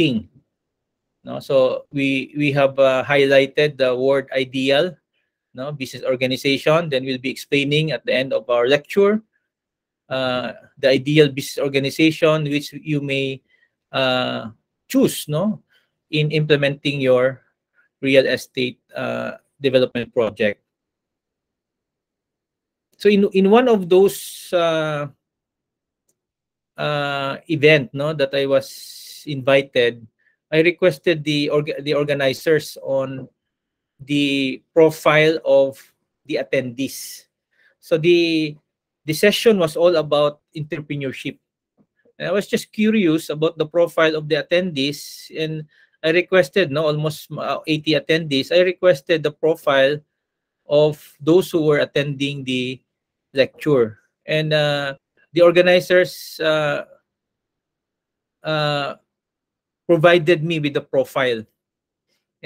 thing. No, so we we have uh, highlighted the word ideal, no business organization. Then we'll be explaining at the end of our lecture uh, the ideal business organization which you may uh, choose, no, in implementing your real estate uh, development project. So in in one of those uh, uh, event, no, that I was invited, I requested the the organizers on the profile of the attendees. So the the session was all about entrepreneurship. And I was just curious about the profile of the attendees and I requested no almost uh, 80 attendees. I requested the profile of those who were attending the lecture and uh, the organizers uh, uh, provided me with the profile.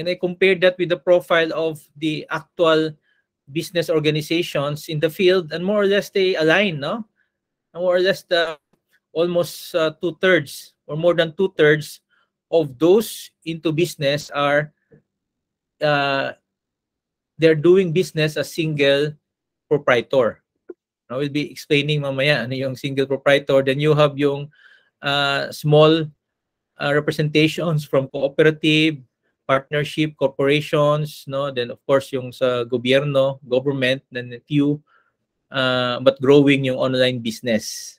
And I compared that with the profile of the actual business organizations in the field, and more or less they align, no? And more or less the almost uh, two thirds or more than two thirds of those into business are uh, they're doing business as single proprietor. I will be explaining mamaya ano yung single proprietor. Then you have yung uh, small uh, representations from cooperative, partnership, corporations, no? Then of course yung sa gobyerno, government, then a few uh, but growing yung online business.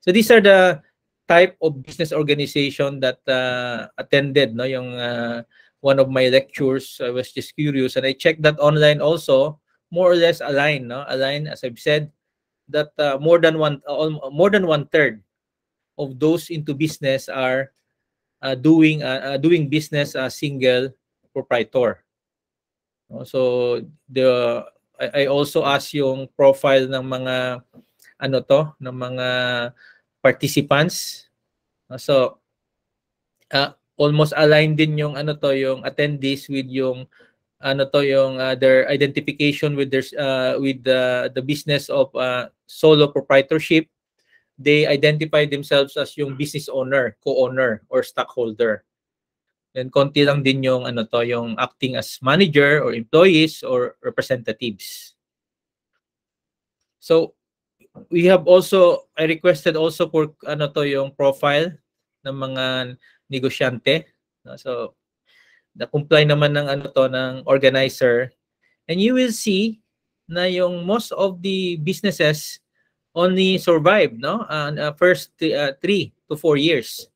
So these are the type of business organization that uh, attended no yung uh, one of my lectures I was just curious and I checked that online also more or less align no align as I've said that uh, more than one uh, more than one third of those into business are uh, doing uh, uh, doing business as single proprietor. So the I, I also ask yung profile ng mga ano to ng mga participants. So uh, almost aligned din yung ano to yung attendees with yung ano to yung uh, their identification with their uh, with the, the business of uh, solo proprietorship they identify themselves as yung business owner, co-owner or stockholder. Then konti lang din yung ano to, yung acting as manager or employees or representatives. So we have also I requested also for ano to yung profile ng mga negosyante. So na-comply naman ng ano to ng organizer and you will see na yung most of the businesses only survive no uh, first uh, three to four years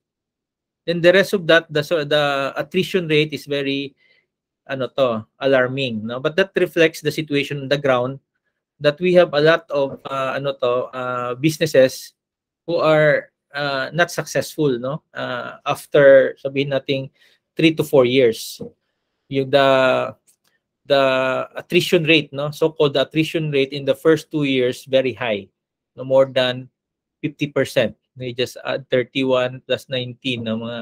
then the rest of that the so the attrition rate is very ano to alarming no but that reflects the situation on the ground that we have a lot of uh, ano to uh, businesses who are uh, not successful no uh, after sabihin nating 3 to 4 years yung the the attrition rate no so called attrition rate in the first 2 years very high no more than 50%. They just add 31 plus 19 na mga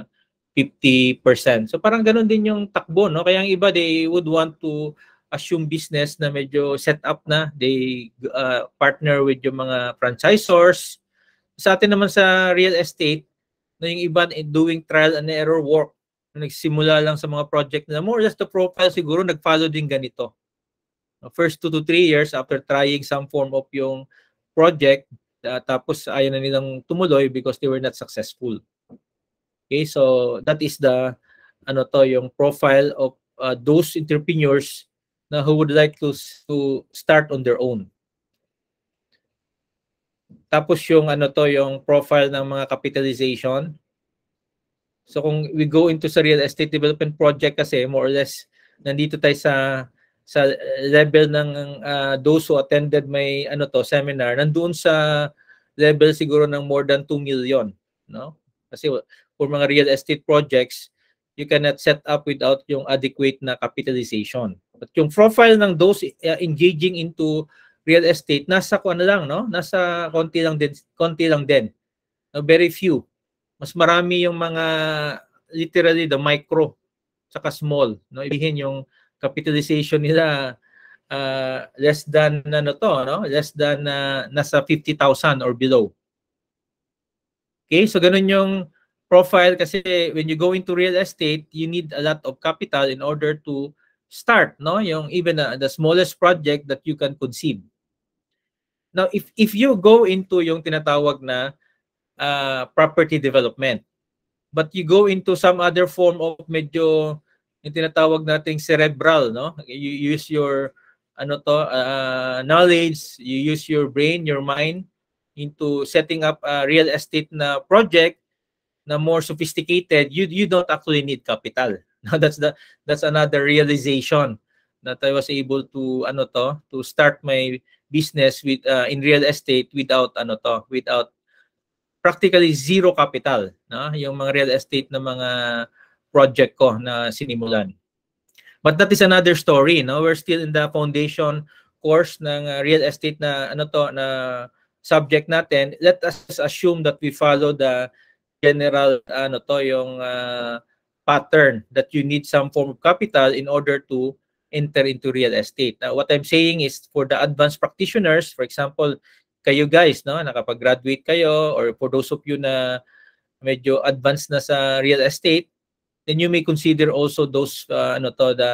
50%. So parang ganun din yung takbo, no? Kaya ang iba, they would want to assume business na medyo set up na. They uh, partner with yung mga franchisors. Sa atin naman sa real estate, no, yung iba eh, doing trial and error work. Nagsimula lang sa mga project na more or less the profile siguro nag-follow din ganito. First 2 to 3 years after trying some form of yung project uh, tapos ayaw na nilang tumuloy because they were not successful. Okay, so that is the ano to yung profile of uh, those entrepreneurs na who would like to to start on their own. Tapos yung ano to yung profile ng mga capitalization. So kung we go into sa real estate development project kasi more or less nandito tayo sa sa level ng uh, those who attended may ano to seminar nandoon sa level siguro ng more than 2 million no kasi for mga real estate projects you cannot set up without yung adequate na capitalization but yung profile ng those uh, engaging into real estate nasa ko ano lang no nasa konti lang din konti lang din no very few mas marami yung mga literally the micro saka small no ibihin yung capitalization nila uh, less than ano to, no? Less than uh, nasa 50,000 or below. Okay, so ganun yung profile kasi when you go into real estate, you need a lot of capital in order to start, no? Yung even uh, the smallest project that you can conceive. Now, if if you go into yung tinatawag na uh, property development, but you go into some other form of medyo yung tinatawag nating cerebral, no? You use your ano to, uh, knowledge, you use your brain, your mind into setting up a real estate na project na more sophisticated, you you don't actually need capital. Now that's the that's another realization that I was able to ano to to start my business with uh, in real estate without ano to without practically zero capital no yung mga real estate na mga project ko na sinimulan. But that is another story, no? We're still in the foundation course ng uh, real estate na ano to na subject natin. Let us assume that we follow the general ano to yung uh, pattern that you need some form of capital in order to enter into real estate. Now, what I'm saying is for the advanced practitioners, for example, kayo guys, no, nakapag-graduate kayo or for those of you na medyo advanced na sa real estate, then you may consider also those uh, ano to the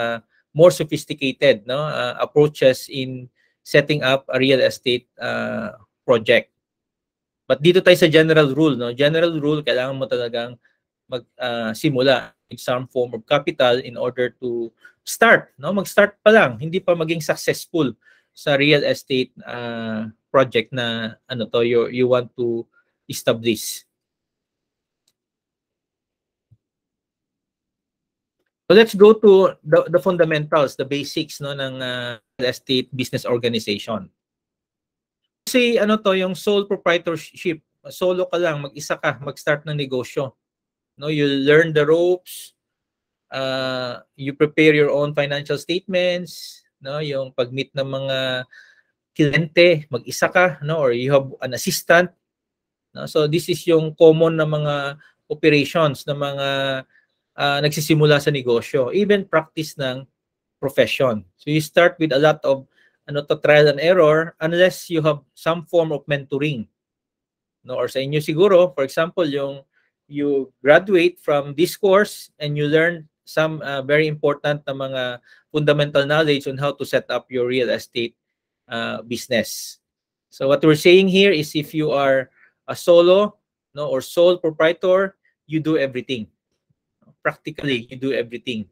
more sophisticated no uh, approaches in setting up a real estate uh, project. But dito tayo sa general rule no. General rule kailangan mo talagang magsimula uh, with some form of capital in order to start no mag-start pa lang hindi pa maging successful sa real estate uh, project na ano to you, you want to establish So let's go to the, the fundamentals, the basics no ng uh, estate business organization. Kasi ano to yung sole proprietorship, solo ka lang, mag-isa ka, mag-start ng negosyo. No, you learn the ropes, uh, you prepare your own financial statements, no, yung pag-meet ng mga kliyente, mag-isa ka, no, or you have an assistant. No? So this is yung common na mga operations ng mga uh, nagsisimula sa negosyo, even practice ng profession. So you start with a lot of ano to trial and error unless you have some form of mentoring. No, or sa inyo siguro, for example, yung you graduate from this course and you learn some uh, very important na mga fundamental knowledge on how to set up your real estate uh, business. So what we're saying here is if you are a solo no or sole proprietor, you do everything practically you do everything.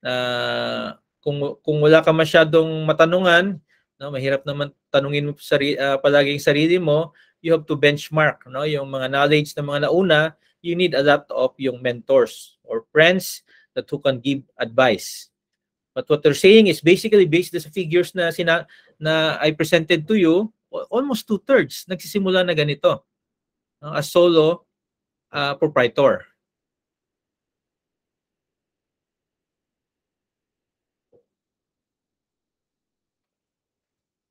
Uh, kung kung wala ka masyadong matanungan, no, mahirap naman tanungin mo sari, uh, palagi sarili mo, you have to benchmark, no, yung mga knowledge ng mga nauna, you need a lot of yung mentors or friends that who can give advice. But what they're saying is basically based sa figures na sina, na I presented to you, almost two-thirds nagsisimula na ganito. no? as solo uh, proprietor.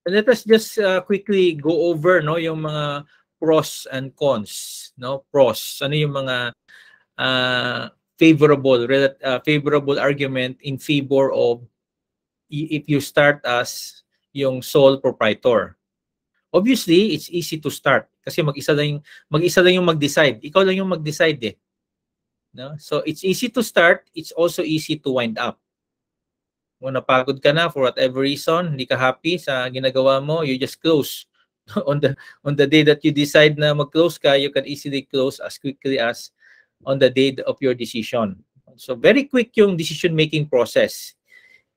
And let us just uh, quickly go over no yung mga pros and cons, no? Pros, ano yung mga uh, favorable uh, favorable argument in favor of if you start as yung sole proprietor. Obviously, it's easy to start kasi mag-isa lang yung mag-isa lang yung mag-decide. Ikaw lang yung mag-decide eh. No? So it's easy to start, it's also easy to wind up o oh, napagod ka na for whatever reason, hindi ka happy sa ginagawa mo, you just close. on the on the day that you decide na mag-close ka, you can easily close as quickly as on the day of your decision. So very quick yung decision making process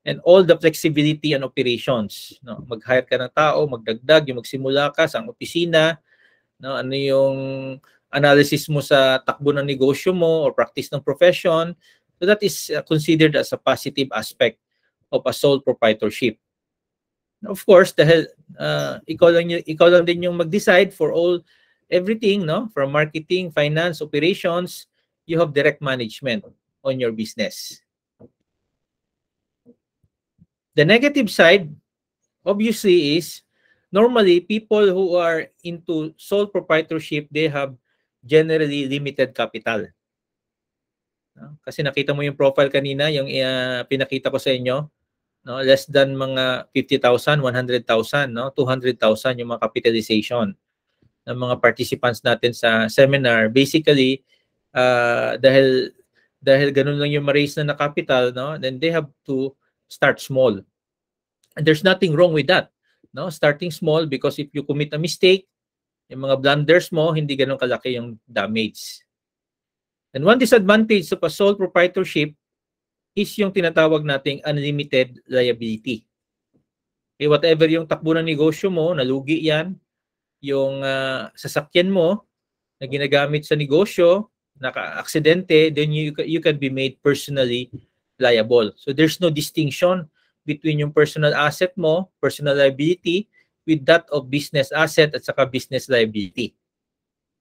and all the flexibility and operations. No, mag-hire ka ng tao, magdagdag, yung magsimula ka sa opisina, no, ano yung analysis mo sa takbo ng negosyo mo or practice ng profession. So that is uh, considered as a positive aspect of a sole proprietorship. Of course, dahil uh, ikaw, lang, ikaw lang din yung mag-decide for all everything, no? From marketing, finance, operations, you have direct management on your business. The negative side, obviously, is normally people who are into sole proprietorship, they have generally limited capital. No? Kasi nakita mo yung profile kanina, yung uh, pinakita ko sa inyo, no? less than mga 50,000, 100,000, no? 200,000 yung mga capitalization ng mga participants natin sa seminar. Basically, uh, dahil dahil ganun lang yung ma-raise na na capital, no? then they have to start small. And there's nothing wrong with that. No? Starting small because if you commit a mistake, yung mga blunders mo, hindi ganun kalaki yung damage. And one disadvantage of a sole proprietorship is yung tinatawag nating unlimited liability. Okay, eh, whatever yung takbo ng negosyo mo, nalugi yan, yung uh, sasakyan mo na ginagamit sa negosyo, naka-aksidente, then you, you can be made personally liable. So there's no distinction between yung personal asset mo, personal liability, with that of business asset at saka business liability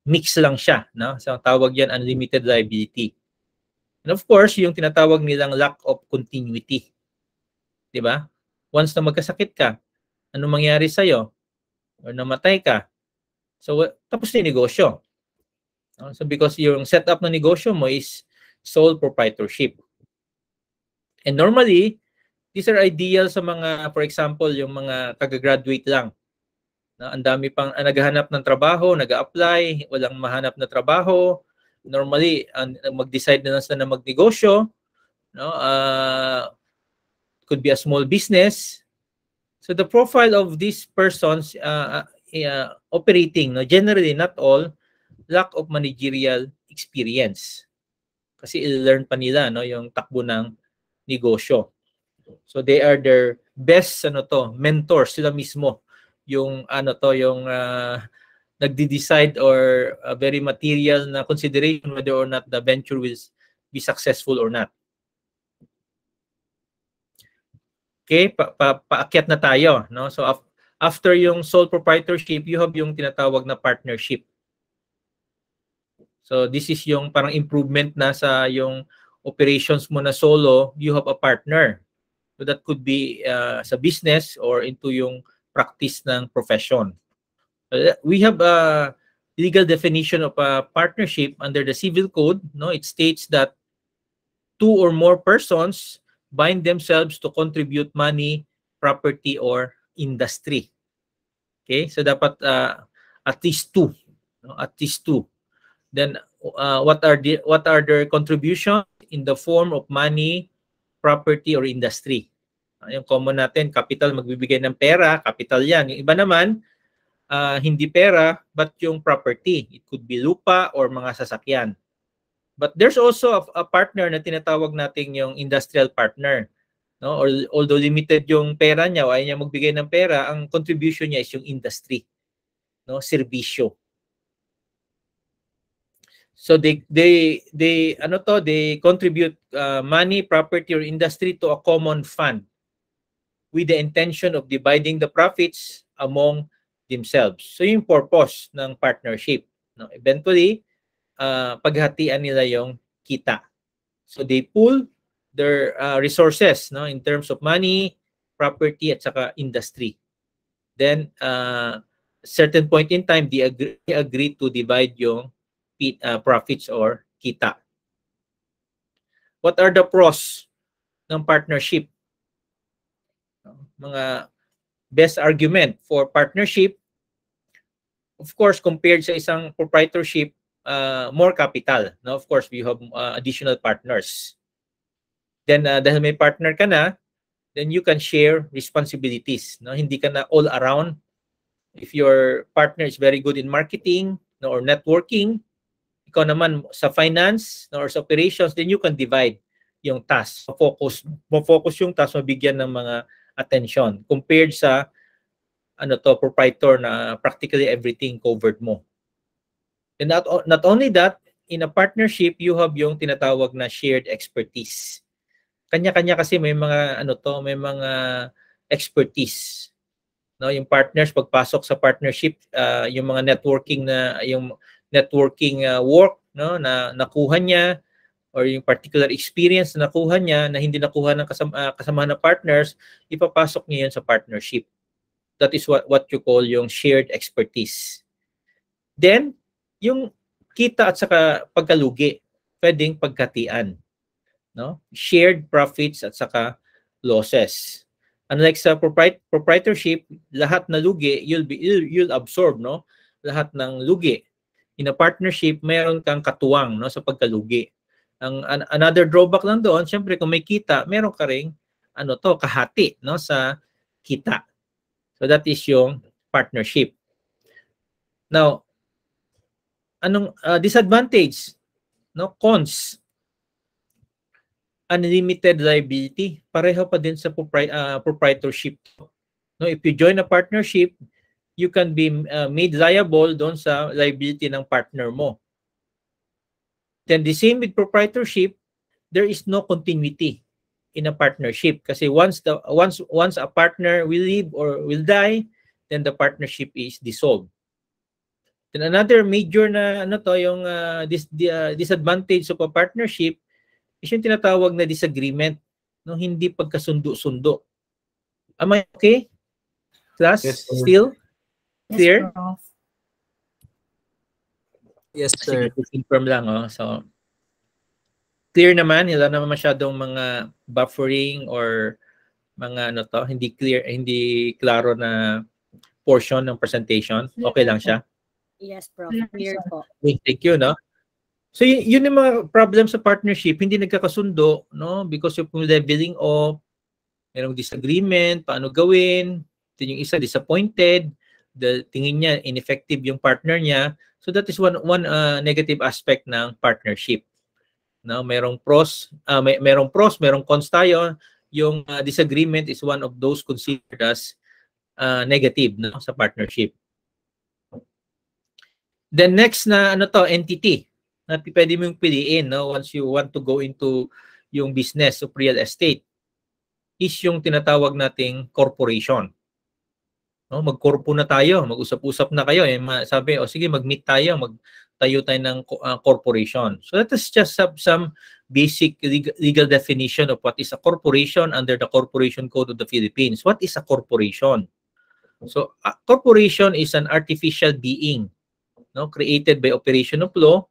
mix lang siya. No? So, tawag yan unlimited liability. And of course, yung tinatawag nilang lack of continuity. Di ba? Once na magkasakit ka, ano mangyari sa iyo? Or namatay ka? So, tapos na yung negosyo. So, because yung setup ng negosyo mo is sole proprietorship. And normally, these are ideal sa mga, for example, yung mga taga-graduate lang na ang dami pang ah, naghahanap ng trabaho, nag apply walang mahanap na trabaho. Normally, ang mag-decide na lang sila na magnegosyo, no? Uh, could be a small business. So the profile of these persons uh, uh, operating, no, generally not all, lack of managerial experience. Kasi i-learn pa nila no, yung takbo ng negosyo. So they are their best ano to, mentors sila mismo yung ano to, yung uh, nagde-decide or a ah, very material na consideration whether or not the venture will be successful or not. Okay, pa, pa, paakyat na tayo, no? So af, after yung sole proprietorship, you have yung tinatawag na partnership. So this is yung parang improvement na sa yung operations mo na solo, you have a partner. So that could be uh, sa business or into yung practice ng profession. Uh, we have a legal definition of a partnership under the civil code. No, it states that two or more persons bind themselves to contribute money, property, or industry. Okay, so dapat uh, at least two, no? at least two. Then uh, what are the what are their contributions in the form of money, property, or industry? Yung common natin, capital magbibigay ng pera, capital yan. Yung iba naman, uh, hindi pera, but yung property. It could be lupa or mga sasakyan. But there's also a, a partner na tinatawag natin yung industrial partner. No? Or, although limited yung pera niya o ayaw niya magbigay ng pera, ang contribution niya is yung industry. No? Serbisyo. So they they they ano to they contribute uh, money, property or industry to a common fund with the intention of dividing the profits among themselves. So yung purpose ng partnership. No? Eventually, uh, paghatian nila yung kita. So they pool their uh, resources no in terms of money, property at saka industry. Then uh, certain point in time they agree, they agree to divide yung uh, profits or kita. What are the pros ng partnership? mga best argument for partnership, of course, compared sa isang proprietorship, uh, more capital. No? Of course, we have uh, additional partners. Then, uh, dahil may partner ka na, then you can share responsibilities. No? Hindi ka na all around. If your partner is very good in marketing no, or networking, ikaw naman sa finance no, or sa operations, then you can divide yung task. Focus, mo focus yung task, mabigyan ng mga attention compared sa ano to proprietor na practically everything covered mo. And not, not only that, in a partnership, you have yung tinatawag na shared expertise. Kanya-kanya kasi may mga ano to, may mga expertise. No, yung partners pagpasok sa partnership, uh, yung mga networking na yung networking uh, work no na nakuha niya, or yung particular experience na nakuha niya na hindi nakuha ng kasama, uh, kasama na partners, ipapasok niya yun sa partnership. That is what, what you call yung shared expertise. Then, yung kita at saka pagkalugi, pwedeng pagkatian. No? Shared profits at saka losses. Unlike sa proprietorship, lahat na lugi, you'll, be, you'll, you'll absorb no? lahat ng lugi in a partnership, meron kang katuwang no, sa pagkalugi ang an- another drawback lang doon, syempre kung may kita, meron ka ring ano to, kahati no sa kita. So that is yung partnership. Now, anong uh, disadvantage? No cons. Unlimited liability, pareho pa din sa propri- uh, proprietorship. No, if you join a partnership, you can be uh, made liable doon sa liability ng partner mo. Then the same with proprietorship, there is no continuity in a partnership kasi once the once once a partner will leave or will die, then the partnership is dissolved. Then another major na ano to yung uh, dis, the, uh, ah, disadvantage of a partnership is yung tinatawag na disagreement no hindi pagkasundo-sundo. Am I okay? Class yes, still clear? Yes, Yes, sir. confirm lang. Oh. So, clear naman, wala naman masyadong mga buffering or mga ano to, hindi clear, hindi klaro na portion ng presentation. Okay lang siya? Yes, bro. Clear po. Wait, Thank you, no? So yun, yun yung mga problems sa partnership, hindi nagkakasundo, no? Because of leveling off, merong disagreement, paano gawin, din yung isa disappointed, the, tingin niya ineffective yung partner niya. So that is one one uh, negative aspect ng partnership. No, merong pros, uh, may merong pros, merong cons tayo. Yung uh, disagreement is one of those considered as uh, negative no sa partnership. Then next na ano to, entity na pwede mong piliin no once you want to go into yung business of real estate is yung tinatawag nating corporation. No, magkorpo na tayo, mag-usap-usap na kayo. Eh, sabi, o oh, sige, mag-meet tayo, magtayo tayo ng uh, corporation. So that is just have some basic legal definition of what is a corporation under the Corporation Code of the Philippines. What is a corporation? So a corporation is an artificial being no, created by operation of law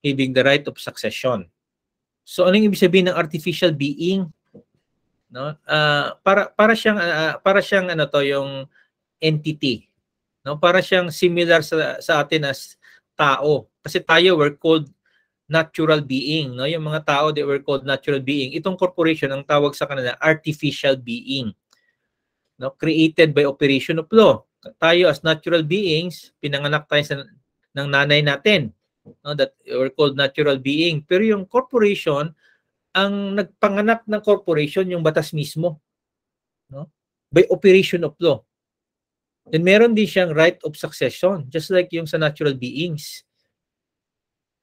having the right of succession. So ano yung ibig sabihin ng artificial being? No? Uh, para para siyang uh, para siyang ano to yung entity. No, para siyang similar sa sa atin as tao. Kasi tayo we're called natural being, no? Yung mga tao they were called natural being. Itong corporation ang tawag sa kanila artificial being. No, created by operation of law. Tayo as natural beings, pinanganak tayo sa ng nanay natin. No, that we're called natural being. Pero yung corporation ang nagpanganak ng corporation yung batas mismo. No? By operation of law. And meron din siyang right of succession, just like yung sa natural beings.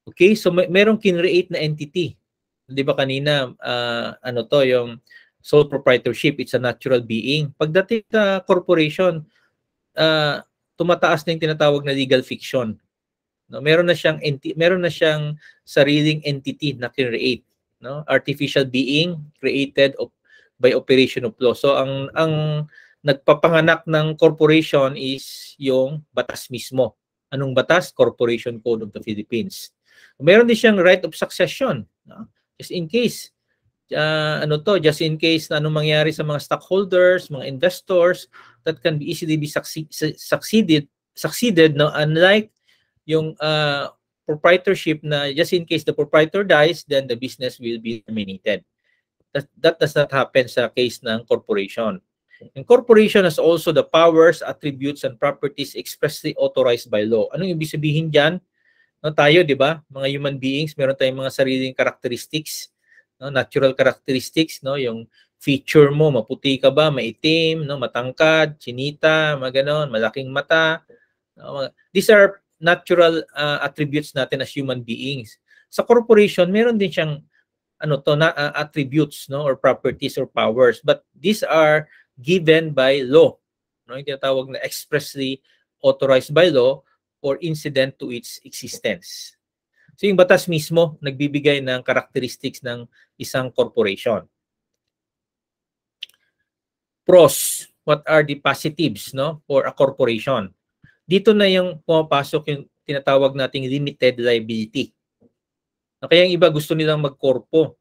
Okay, so may, merong kinreate na entity. Di ba kanina, uh, ano to, yung sole proprietorship, it's a natural being. Pagdating sa corporation, uh, tumataas na yung tinatawag na legal fiction. No, meron na siyang enti- meron na siyang sariling entity na create, no? Artificial being created op- by operation of law. So ang ang nagpapanganak ng corporation is yung batas mismo. Anong batas? Corporation Code of the Philippines. Meron din siyang right of succession. No? Just in case, uh, ano to, just in case na anong mangyari sa mga stockholders, mga investors, that can be easily be succeed, succeeded, succeeded no? unlike yung uh, proprietorship na just in case the proprietor dies, then the business will be terminated. That, that does not happen sa case ng corporation. Incorporation has also the powers, attributes, and properties expressly authorized by law. Anong ibig sabihin dyan? No, tayo, di ba? Mga human beings, meron tayong mga sariling characteristics, no, natural characteristics, no, yung feature mo, maputi ka ba, maitim, no, matangkad, chinita, maganon, malaking mata. No, these are natural uh, attributes natin as human beings. Sa corporation, meron din siyang ano to na uh, attributes no or properties or powers but these are given by law. No, yung tinatawag na expressly authorized by law or incident to its existence. So yung batas mismo nagbibigay ng characteristics ng isang corporation. Pros, what are the positives no for a corporation? Dito na yung pumapasok yung tinatawag nating limited liability. No, kaya yung iba gusto nilang magkorpo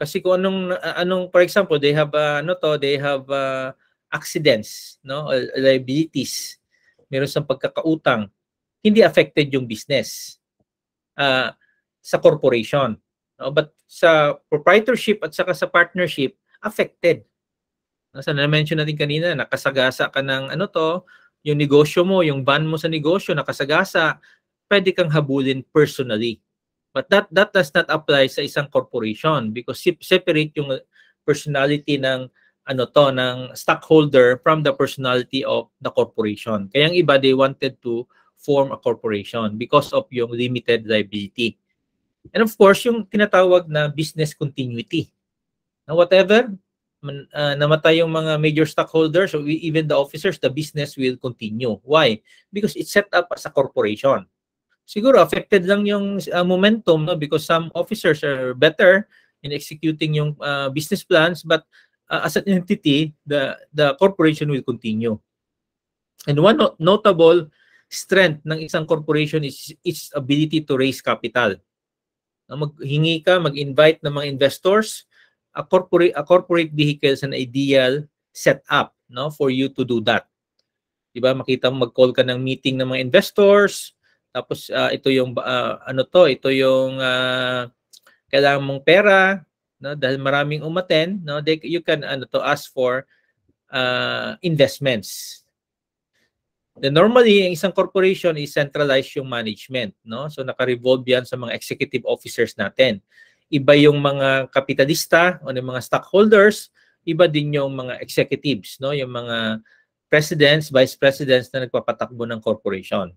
kasi kung anong anong for example, they have uh, ano to, they have uh, accidents, no? liabilities. Meron sa pagkakautang. Hindi affected yung business uh, sa corporation. No? But sa proprietorship at saka sa partnership, affected. Nasa na-mention natin kanina, nakasagasa ka ng ano to, yung negosyo mo, yung van mo sa negosyo, nakasagasa, pwede kang habulin personally But that that does not apply sa isang corporation because separate yung personality ng ano to ng stockholder from the personality of the corporation. Kaya ang iba they wanted to form a corporation because of yung limited liability. And of course, yung tinatawag na business continuity. Now whatever uh, namatay yung mga major stockholders or e-, even the officers, the business will continue. Why? Because it's set up as a corporation siguro affected lang yung uh, momentum no because some officers are better in executing yung uh, business plans but uh, as an entity the the corporation will continue and one no- notable strength ng isang corporation is its ability to raise capital na maghingi ka mag-invite ng mga investors a corporate a corporate vehicle is an ideal setup no for you to do that 'di ba makita mo mag-call ka ng meeting ng mga investors tapos uh, ito yung uh, ano to, ito yung uh, kailangan mong pera, no? Dahil maraming umaten, no? They, you can ano to ask for uh, investments. Then normally, ang isang corporation is centralized yung management, no? So naka-revolve yan sa mga executive officers natin. Iba yung mga kapitalista o yung mga stockholders, iba din yung mga executives, no? Yung mga presidents, vice presidents na nagpapatakbo ng corporation.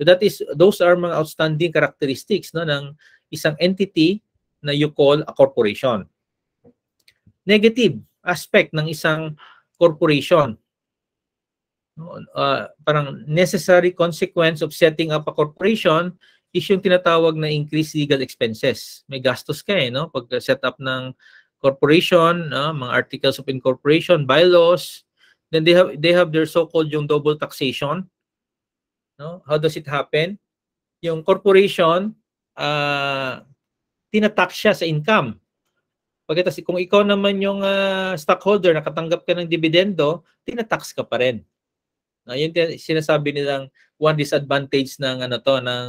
So that is those are mga outstanding characteristics no ng isang entity na you call a corporation. Negative aspect ng isang corporation. Uh, parang necessary consequence of setting up a corporation is yung tinatawag na increased legal expenses. May gastos ka eh, no? Pag set up ng corporation, no? mga articles of incorporation, bylaws, then they have they have their so-called yung double taxation No? How does it happen? Yung corporation, uh, ah, tinatax siya sa income. Pagkatapos kung ikaw naman yung uh, stockholder, nakatanggap ka ng dividendo, tinatax ka pa rin. No, ah, yun sinasabi nilang one disadvantage ng ano to ng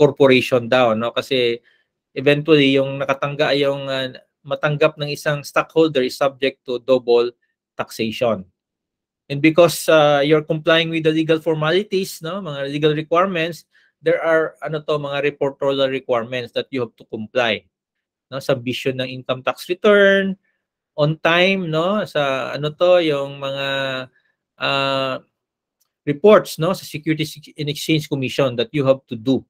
corporation daw no kasi eventually yung nakatangga yung uh, matanggap ng isang stockholder is subject to double taxation. And because uh, you're complying with the legal formalities, no, mga legal requirements, there are ano to mga reportorial requirements that you have to comply. No, submission ng income tax return on time, no, sa ano to yung mga uh, reports, no, sa Securities and Exchange Commission that you have to do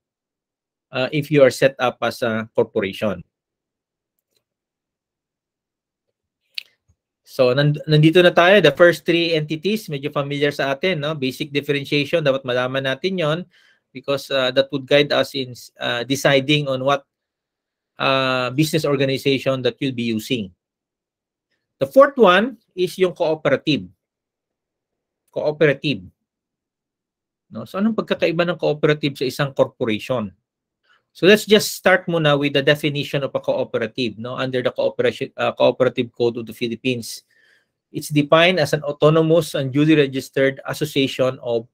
uh, if you are set up as a corporation. So nand- nandito na tayo, the first three entities, medyo familiar sa atin, no? Basic differentiation, dapat malaman natin 'yon because uh, that would guide us in uh, deciding on what uh, business organization that you'll be using. The fourth one is yung cooperative. Cooperative. No? So anong pagkakaiba ng cooperative sa isang corporation? So let's just start muna with the definition of a cooperative no under the cooperation uh, cooperative code of the Philippines. It's defined as an autonomous and duly registered association of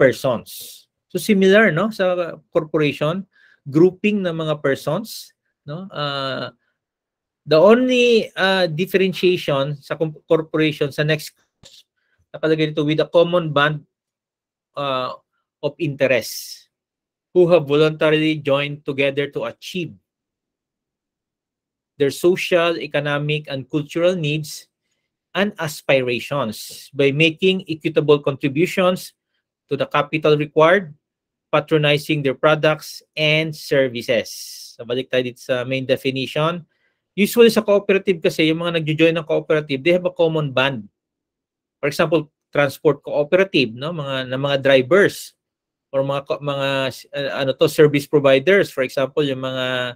persons. So similar no sa corporation grouping ng mga persons no uh, the only uh, differentiation sa corporation sa next nakalagay dito with a common bond uh, of interest who have voluntarily joined together to achieve their social, economic, and cultural needs and aspirations by making equitable contributions to the capital required, patronizing their products and services. So, balik tayo dito sa main definition. Usually sa cooperative kasi, yung mga nagjo-join ng cooperative, they have a common bond. For example, transport cooperative, no? mga, ng mga drivers or mga mga eh, ano to service providers for example yung mga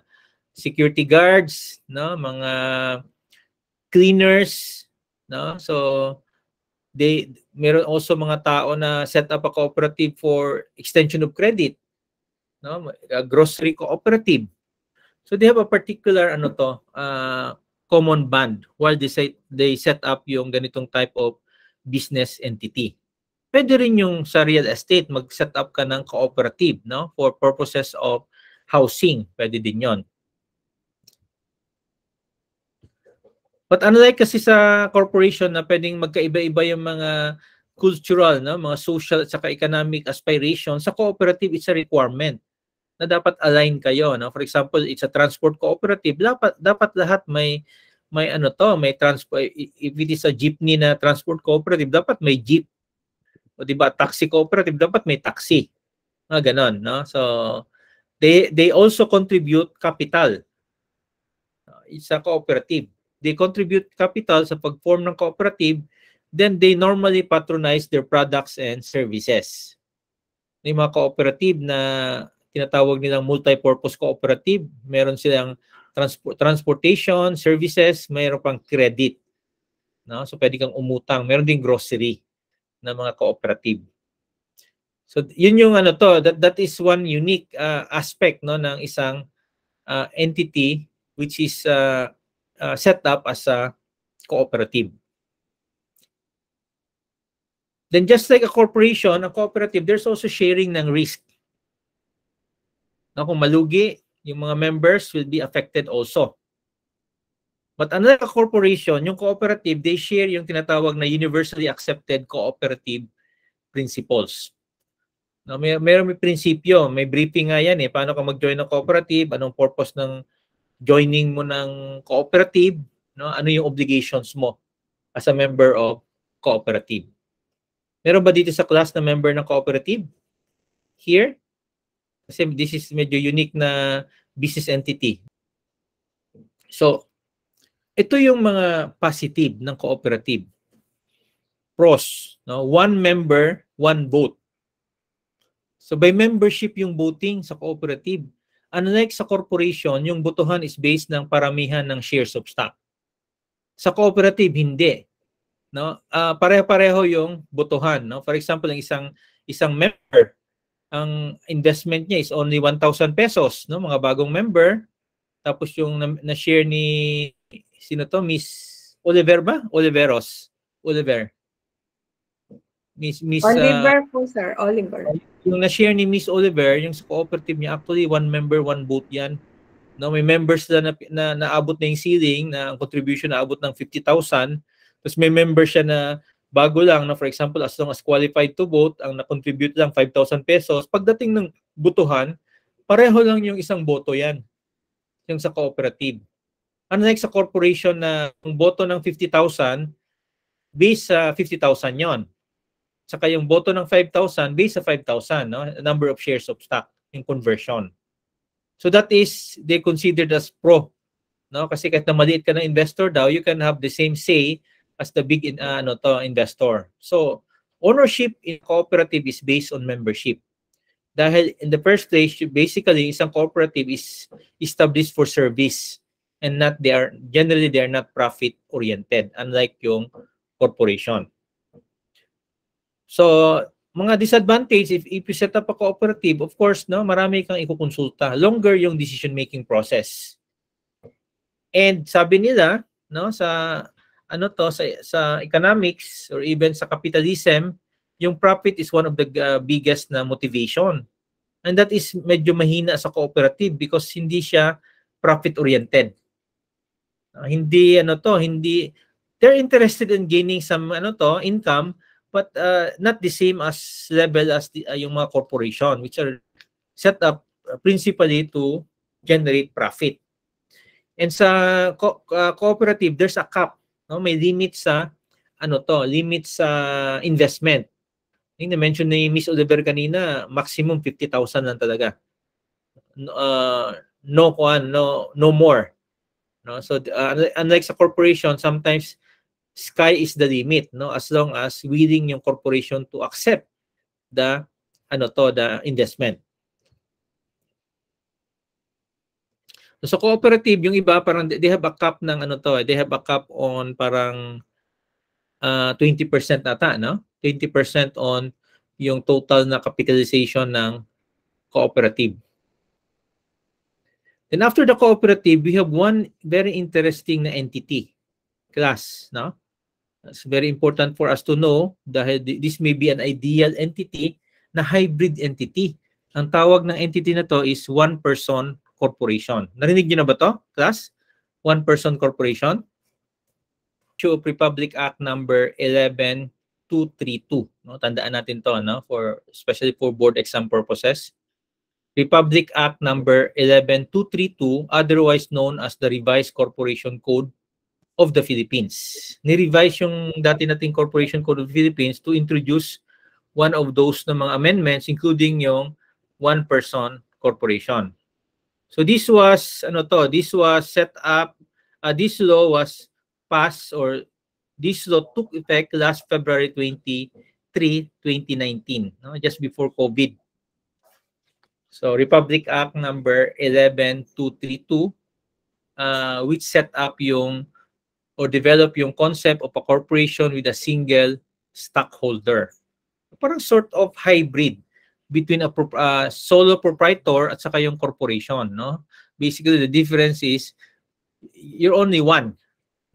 security guards no mga cleaners no so they meron also mga tao na set up a cooperative for extension of credit no a grocery cooperative so they have a particular ano to uh, common bond while they say, they set up yung ganitong type of business entity Pwede rin yung sa real estate, mag-set up ka ng cooperative no? for purposes of housing. Pwede din yon. But unlike kasi sa corporation na pwedeng magkaiba-iba yung mga cultural, no? mga social at saka economic aspiration, sa cooperative it's a requirement na dapat align kayo. No? For example, it's a transport cooperative, dapat, dapat lahat may may ano to, may transport, if it is a jeepney na transport cooperative, dapat may jeep o di ba taxi cooperative dapat may taxi. Mga ganon, no? So they they also contribute capital isa cooperative. They contribute capital sa pag-form ng cooperative, then they normally patronize their products and services. May mga cooperative na tinatawag nilang multi-purpose cooperative, meron silang transport transportation, services, mayroon pang credit. No? So pwede kang umutang, meron ding grocery ng mga cooperative. So yun yung ano to that that is one unique uh, aspect no ng isang uh, entity which is uh, uh, set up as a cooperative. Then just like a corporation, a cooperative, there's also sharing ng risk. No, kung malugi, yung mga members will be affected also. But another corporation, yung cooperative, they share yung tinatawag na universally accepted cooperative principles. No, may meron may prinsipyo, may briefing nga yan eh. Paano ka mag-join ng cooperative? Anong purpose ng joining mo ng cooperative? No, ano yung obligations mo as a member of cooperative? Meron ba dito sa class na member ng cooperative? Here? Kasi this is medyo unique na business entity. So, ito yung mga positive ng cooperative. Pros, no? one member, one vote. So by membership yung voting sa cooperative. Unlike sa corporation, yung botohan is based ng paramihan ng shares of stock. Sa cooperative, hindi. No? Uh, ah, pareho-pareho yung botohan. No? For example, ang isang, isang member, ang investment niya is only 1,000 pesos, no? mga bagong member. Tapos yung na-share na ni sino to? Miss Oliver ba? Oliveros. Oliver. Miss Miss uh, Oliver uh, po sir, Oliver. Yung na-share ni Miss Oliver, yung sa cooperative niya actually one member one vote 'yan. No, may members na, na, na naabot na yung ceiling na ang contribution naabot ng 50,000. Tapos may member siya na bago lang na for example as long as qualified to vote, ang na-contribute lang 5,000 pesos. Pagdating ng butuhan, pareho lang yung isang boto 'yan. Yung sa cooperative ano na sa corporation na ang boto ng 50,000 based sa 50,000 yon. Saka yung boto ng 5,000 based sa 5,000, no? number of shares of stock, in conversion. So that is they considered as pro. No? Kasi kahit na maliit ka ng investor daw, you can have the same say as the big in, uh, ano to investor. So ownership in cooperative is based on membership. Dahil in the first place, basically isang cooperative is established for service and not they are generally they are not profit oriented unlike yung corporation. So, mga disadvantage if, if you set up a cooperative, of course, no, marami kang ikukonsulta. Longer yung decision making process. And sabi nila, no, sa ano to sa sa economics or even sa capitalism, yung profit is one of the uh, biggest na motivation. And that is medyo mahina sa cooperative because hindi siya profit oriented. Ah, hindi ano to, hindi they're interested in gaining some ano to, income but uh, not the same as level as the, uh, yung mga corporation which are set up principally to generate profit. And sa co- uh, cooperative, there's a cap, no? May limit sa ano to, limit sa investment. Yung na-mention ni Miss Oliver kanina, maximum 50,000 lang talaga. Uh, no one no no more no so uh, unlike sa corporation sometimes sky is the limit no as long as willing yung corporation to accept the ano to the investment so, so cooperative yung iba parang they have a cap ng ano to eh, they have a cap on parang uh, ah, 20% ata no 20% on yung total na capitalization ng cooperative And after the cooperative, we have one very interesting na entity, class. No? It's very important for us to know dahil this may be an ideal entity na hybrid entity. Ang tawag ng entity na to is one-person corporation. Narinig niyo na ba to, class? One-person corporation? Show Republic Act number 11232. No, tandaan natin to no, for especially for board exam purposes. Republic Act number 11232 otherwise known as the Revised Corporation Code of the Philippines. Ni-revise yung dati nating Corporation Code of the Philippines to introduce one of those na mga amendments including yung one person corporation. So this was ano to, this was set up uh, this law was passed or this law took effect last February 23, 2019, no? just before COVID. So Republic Act number 11232 uh, which set up yung or develop yung concept of a corporation with a single stockholder. Parang sort of hybrid between a uh, solo proprietor at saka yung corporation, no? Basically the difference is you're only one,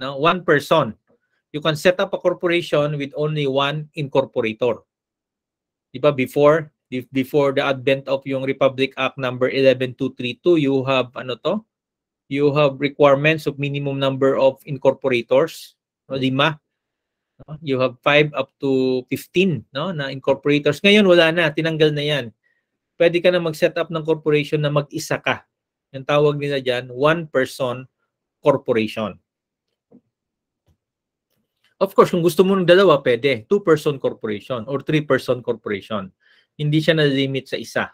no? One person. You can set up a corporation with only one incorporator. Di ba before before the advent of yung Republic Act number 11232 you have ano to you have requirements of minimum number of incorporators no lima no? you have 5 up to 15 no na incorporators ngayon wala na tinanggal na yan pwede ka na mag-set up ng corporation na mag-isa ka yung tawag nila diyan one person corporation Of course, kung gusto mo ng dalawa, pwede. Two-person corporation or three-person corporation hindi siya na-limit sa isa.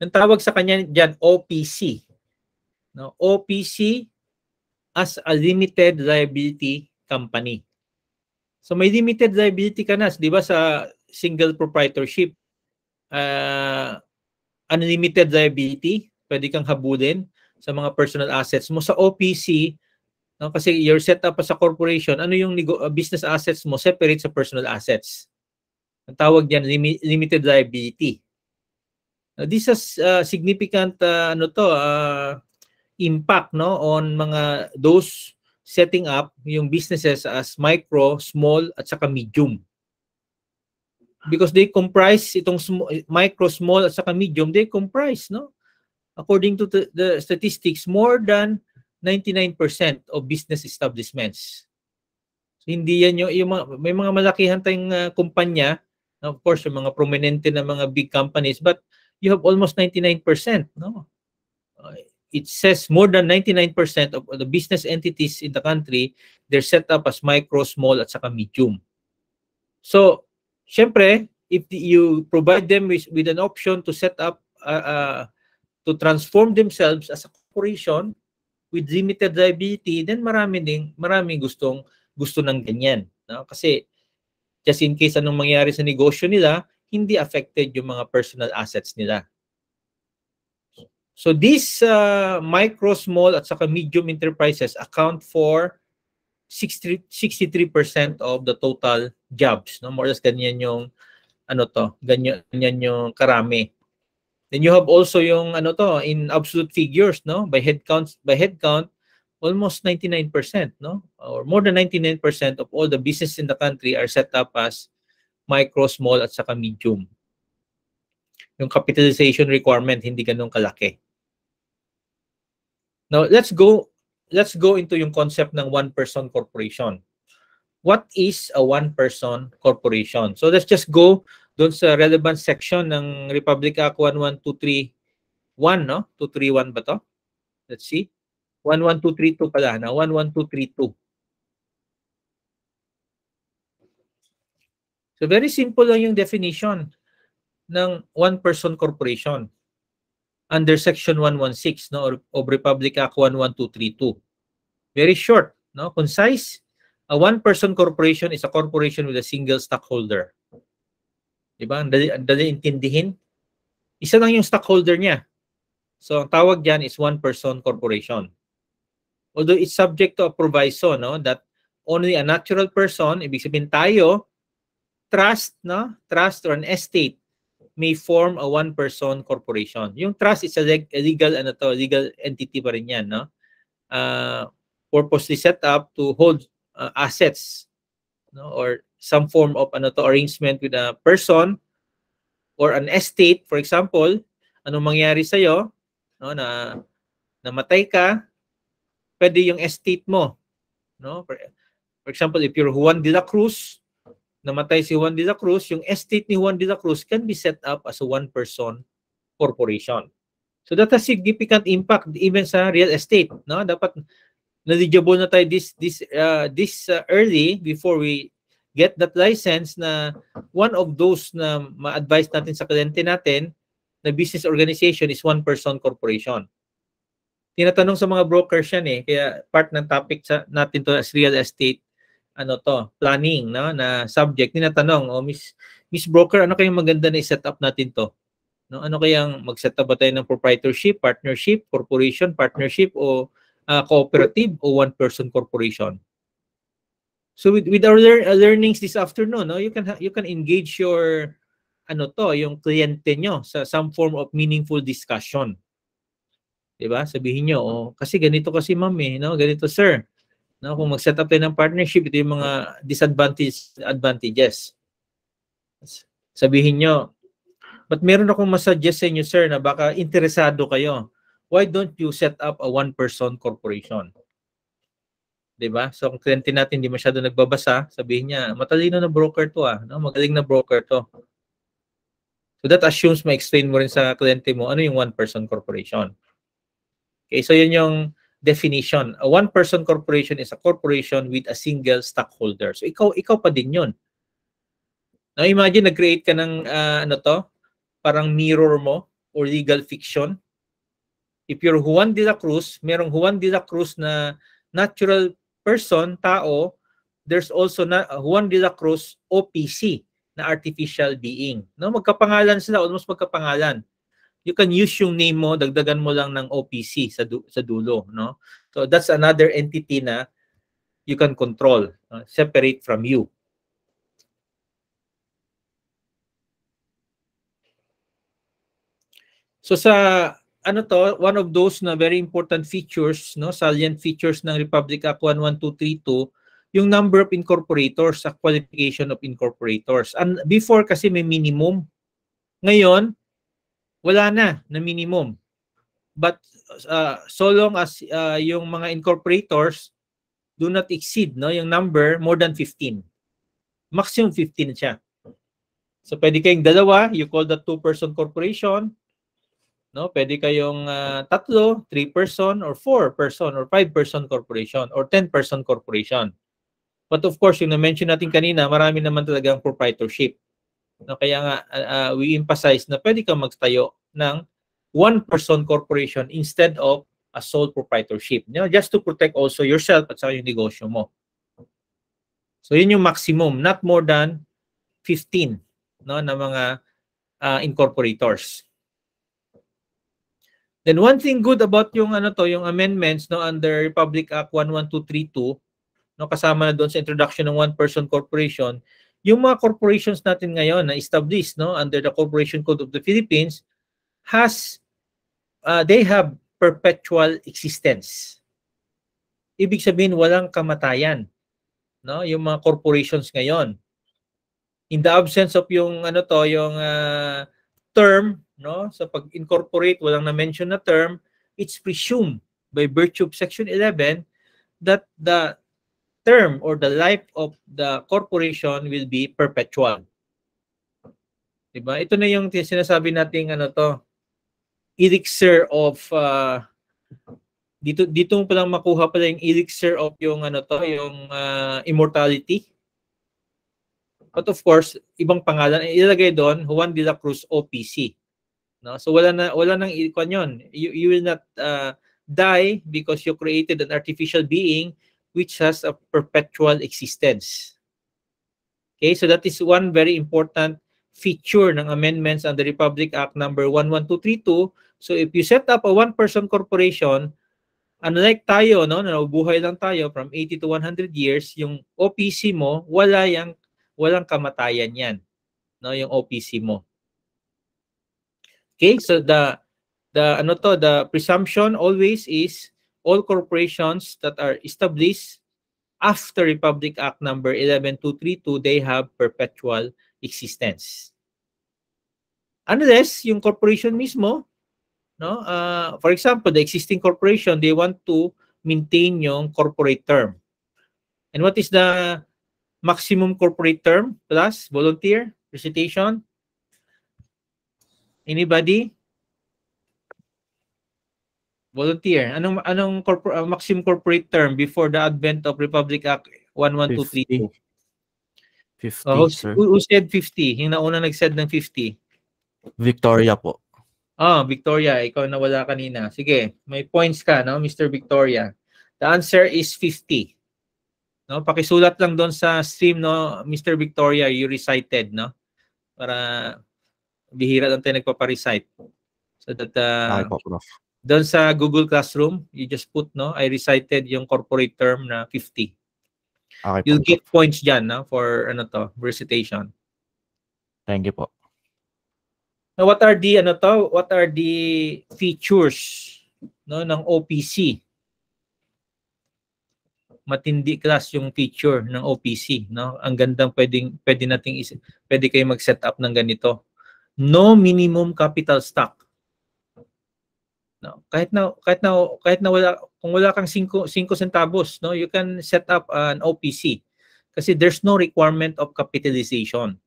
Ang tawag sa kanya diyan OPC. No, OPC as a limited liability company. So may limited liability ka na, 'di ba sa single proprietorship? Uh, unlimited liability, pwede kang habulin sa mga personal assets mo sa OPC No? Kasi your setup as a corporation, ano yung uh, business assets mo separate sa personal assets. Ang tawag diyan lim- limited liability. Now, this has uh, significant uh, ano to uh, impact no on mga those setting up yung businesses as micro, small at saka medium. Because they comprise itong sm- micro, small at saka medium, they comprise no according to the, the statistics more than 99% of business establishments. So, hindi yan yung, yung mga, may mga malakihan tayong uh, kumpanya, of course, yung mga prominente na mga big companies, but you have almost 99%. No? Uh, it says more than 99% of the business entities in the country, they're set up as micro, small, at saka medium. So, syempre, if you provide them with, with an option to set up, uh, uh, to transform themselves as a corporation, with limited liability, then marami ding marami gustong gusto ng ganyan, no? Kasi just in case anong mangyari sa negosyo nila, hindi affected yung mga personal assets nila. So these uh, micro, small at saka medium enterprises account for 63% of the total jobs, no? More or less ganyan yung ano to, ganyan, ganyan yung karami Then you have also yung ano to in absolute figures, no? By head counts, by head count, almost 99%, no? Or more than 99% of all the businesses in the country are set up as micro, small at saka medium. Yung capitalization requirement hindi ganun kalaki. Now, let's go let's go into yung concept ng one person corporation. What is a one person corporation? So let's just go doon sa relevant section ng Republic Act 11231, no? 231 ba to? Let's see. 11232 pala na, 11232. So very simple lang yung definition ng one-person corporation under Section 116 no, or, of Republic Act 11232. Very short, no? concise. A one-person corporation is a corporation with a single stockholder. Di ba? Ang dali, dali intindihin. Isa lang yung stockholder niya. So, ang tawag dyan is one-person corporation. Although it's subject to a proviso, no? That only a natural person, ibig sabihin tayo, trust, no? Trust or an estate may form a one-person corporation. Yung trust is a legal, ano to, legal entity pa rin yan, no? Uh, purposely set up to hold uh, assets no? or some form of ano to arrangement with a person or an estate for example ano mangyari sa iyo no na namatay ka pwede yung estate mo no for, for example if you're Juan de la Cruz namatay si Juan de la Cruz yung estate ni Juan de la Cruz can be set up as a one person corporation so that has significant impact even sa real estate no dapat knowledgeable na tayo this this uh, this uh, early before we get that license na one of those na ma-advise natin sa kliyente natin na business organization is one person corporation. Tinatanong sa mga brokers yan eh, kaya part ng topic sa, natin to as real estate ano to, planning no na subject tinatanong oh miss miss broker ano kayang maganda na i-setup natin to no ano kayang mag-setup ba tayo ng proprietorship partnership corporation partnership o uh, cooperative o one person corporation So with with our lear- uh, learnings this afternoon, no, you can you can engage your ano to, yung kliyente nyo sa some form of meaningful discussion. 'Di ba? Sabihin niyo, oh, kasi ganito kasi ma'am eh, no? Ganito sir. No, kung mag-set up tayo ng partnership, ito yung mga disadvantages advantages. Sabihin niyo, but meron akong masuggest sa inyo sir na baka interesado kayo. Why don't you set up a one-person corporation? 'di ba? So ang kliyente natin hindi masyado nagbabasa, sabihin niya, matalino na broker 'to ah, no? magaling na broker 'to. So that assumes may explain mo rin sa kliyente mo ano yung one person corporation. Okay, so yun yung definition. A one person corporation is a corporation with a single stockholder. So ikaw ikaw pa din 'yun. Now imagine nag-create ka ng uh, ano to, parang mirror mo or legal fiction. If you're Juan de la Cruz, merong Juan de la Cruz na natural person, tao, there's also na Juan de la Cruz OPC na artificial being. No, magkapangalan sila, almost magkapangalan. You can use yung name mo, dagdagan mo lang ng OPC sa du- sa dulo, no? So that's another entity na you can control, uh, separate from you. So sa ano to, one of those na very important features, no, salient features ng Republic Act 11232 yung number of incorporators, sa qualification of incorporators. And before kasi may minimum. Ngayon, wala na na minimum. But uh, so long as uh, yung mga incorporators do not exceed no yung number more than 15. Maximum 15 siya. So pwede kayong dalawa, you call that two-person corporation, no pwede kayong uh, tatlo three person or four person or five person corporation or 10 person corporation but of course yung na-mention natin kanina marami naman talaga ang proprietorship no kaya nga uh, we emphasize na pwede kang magtayo ng one person corporation instead of a sole proprietorship you know, just to protect also yourself at saka yung negosyo mo so yun yung maximum not more than 15 no na mga uh, incorporators Then one thing good about yung ano to, yung amendments no under Republic Act 11232 no kasama na doon sa introduction ng one person corporation, yung mga corporations natin ngayon na established no under the Corporation Code of the Philippines has uh, they have perpetual existence. Ibig sabihin walang kamatayan no yung mga corporations ngayon. In the absence of yung ano to, yung uh, term no? Sa pag-incorporate, walang na-mention na term, it's presumed by virtue of Section 11 that the term or the life of the corporation will be perpetual. Diba? Ito na yung sinasabi nating ano to, elixir of uh, dito dito mo palang makuha pala yung elixir of yung ano to, yung uh, immortality. But of course, ibang pangalan ilalagay doon, Juan de la Cruz OPC no so wala na wala nang ikon yon you, you will not uh, die because you created an artificial being which has a perpetual existence okay so that is one very important feature ng amendments on the Republic Act number 11232 so if you set up a one person corporation unlike tayo, no, nabubuhay lang tayo from 80 to 100 years, yung OPC mo, wala yang walang kamatayan yan, no, yung OPC mo. Okay, so the the ano to, the presumption always is all corporations that are established after Republic Act number 11232 they have perpetual existence. Unless yung corporation mismo no, uh, for example, the existing corporation they want to maintain yung corporate term. And what is the maximum corporate term plus volunteer recitation? Anybody? Volunteer. Anong anong corpor- uh, maximum corporate term before the advent of Republic Act 11232? 50. Uh, who, who said 50? Yung nauna nag-said ng 50. Victoria po. Ah, oh, Victoria, ikaw na wala kanina. Sige, may points ka, no, Mr. Victoria. The answer is 50. No, pakisulat lang doon sa stream, no, Mr. Victoria, you recited, no? Para bihira lang tayo nagpapa-recite. So that uh, doon sa Google Classroom, you just put, no, I recited yung corporate term na 50. Okay, You'll po. get points dyan no, for ano to, recitation. Thank you po. Now, what are the ano to? What are the features no ng OPC? Matindi class yung feature ng OPC, no? Ang gandang pwedeng pwede nating pwede kayo mag-set up ng ganito no minimum capital stock. No, kahit na kahit na kahit na wala kung wala kang 5 centavos, no, you can set up an OPC kasi there's no requirement of capitalization.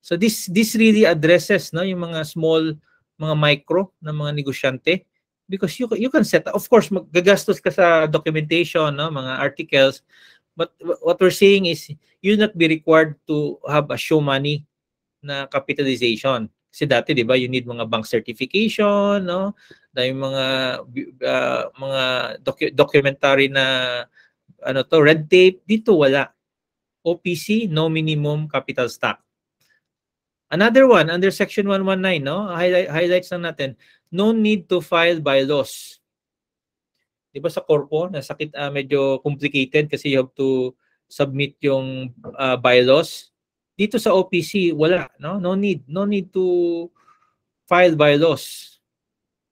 So this this really addresses no yung mga small mga micro na mga negosyante because you you can set up, of course maggagastos ka sa documentation no mga articles but what we're saying is you not be required to have a show money na capitalization. Kasi dati 'di ba, you need mga bank certification, no? Dahil mga uh, mga docu- documentary na ano to, red tape dito wala. OPC, no minimum capital stock. Another one, under Section 119, no? Highlight, highlights na natin. No need to file by laws. Di ba sa corpo, nasakit uh, medyo complicated kasi you have to submit yung uh, bylaws dito sa OPC, wala. No? no need. No need to file by laws.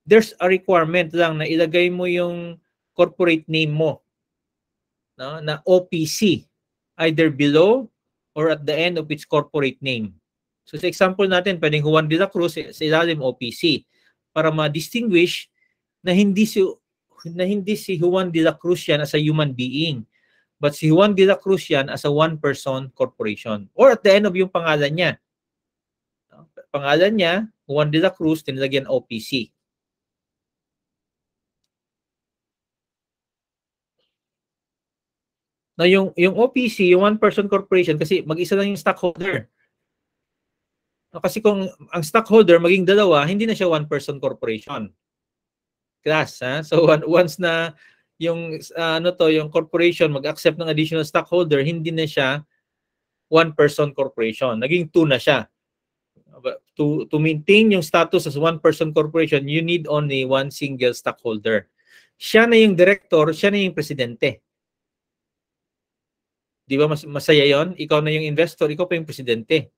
There's a requirement lang na ilagay mo yung corporate name mo no, na OPC either below or at the end of its corporate name. So sa example natin, pwedeng Juan de la Cruz eh, sa ilalim OPC para ma-distinguish na hindi si na hindi si Juan de la Cruz yan as a human being. But si Juan de la Cruz yan as a one-person corporation. Or at the end of yung pangalan niya. Pangalan niya, Juan de la Cruz, tinilagyan OPC. na yung yung OPC, yung one person corporation kasi mag-isa lang yung stockholder. No, kasi kung ang stockholder maging dalawa, hindi na siya one person corporation. Class, ha? So once na yung ano to, yung corporation mag-accept ng additional stockholder, hindi na siya one person corporation. Naging two na siya. To to maintain yung status as one person corporation, you need only one single stockholder. Siya na yung director, siya na yung presidente. 'Di ba mas, masaya 'yon? Ikaw na yung investor, ikaw pa yung presidente.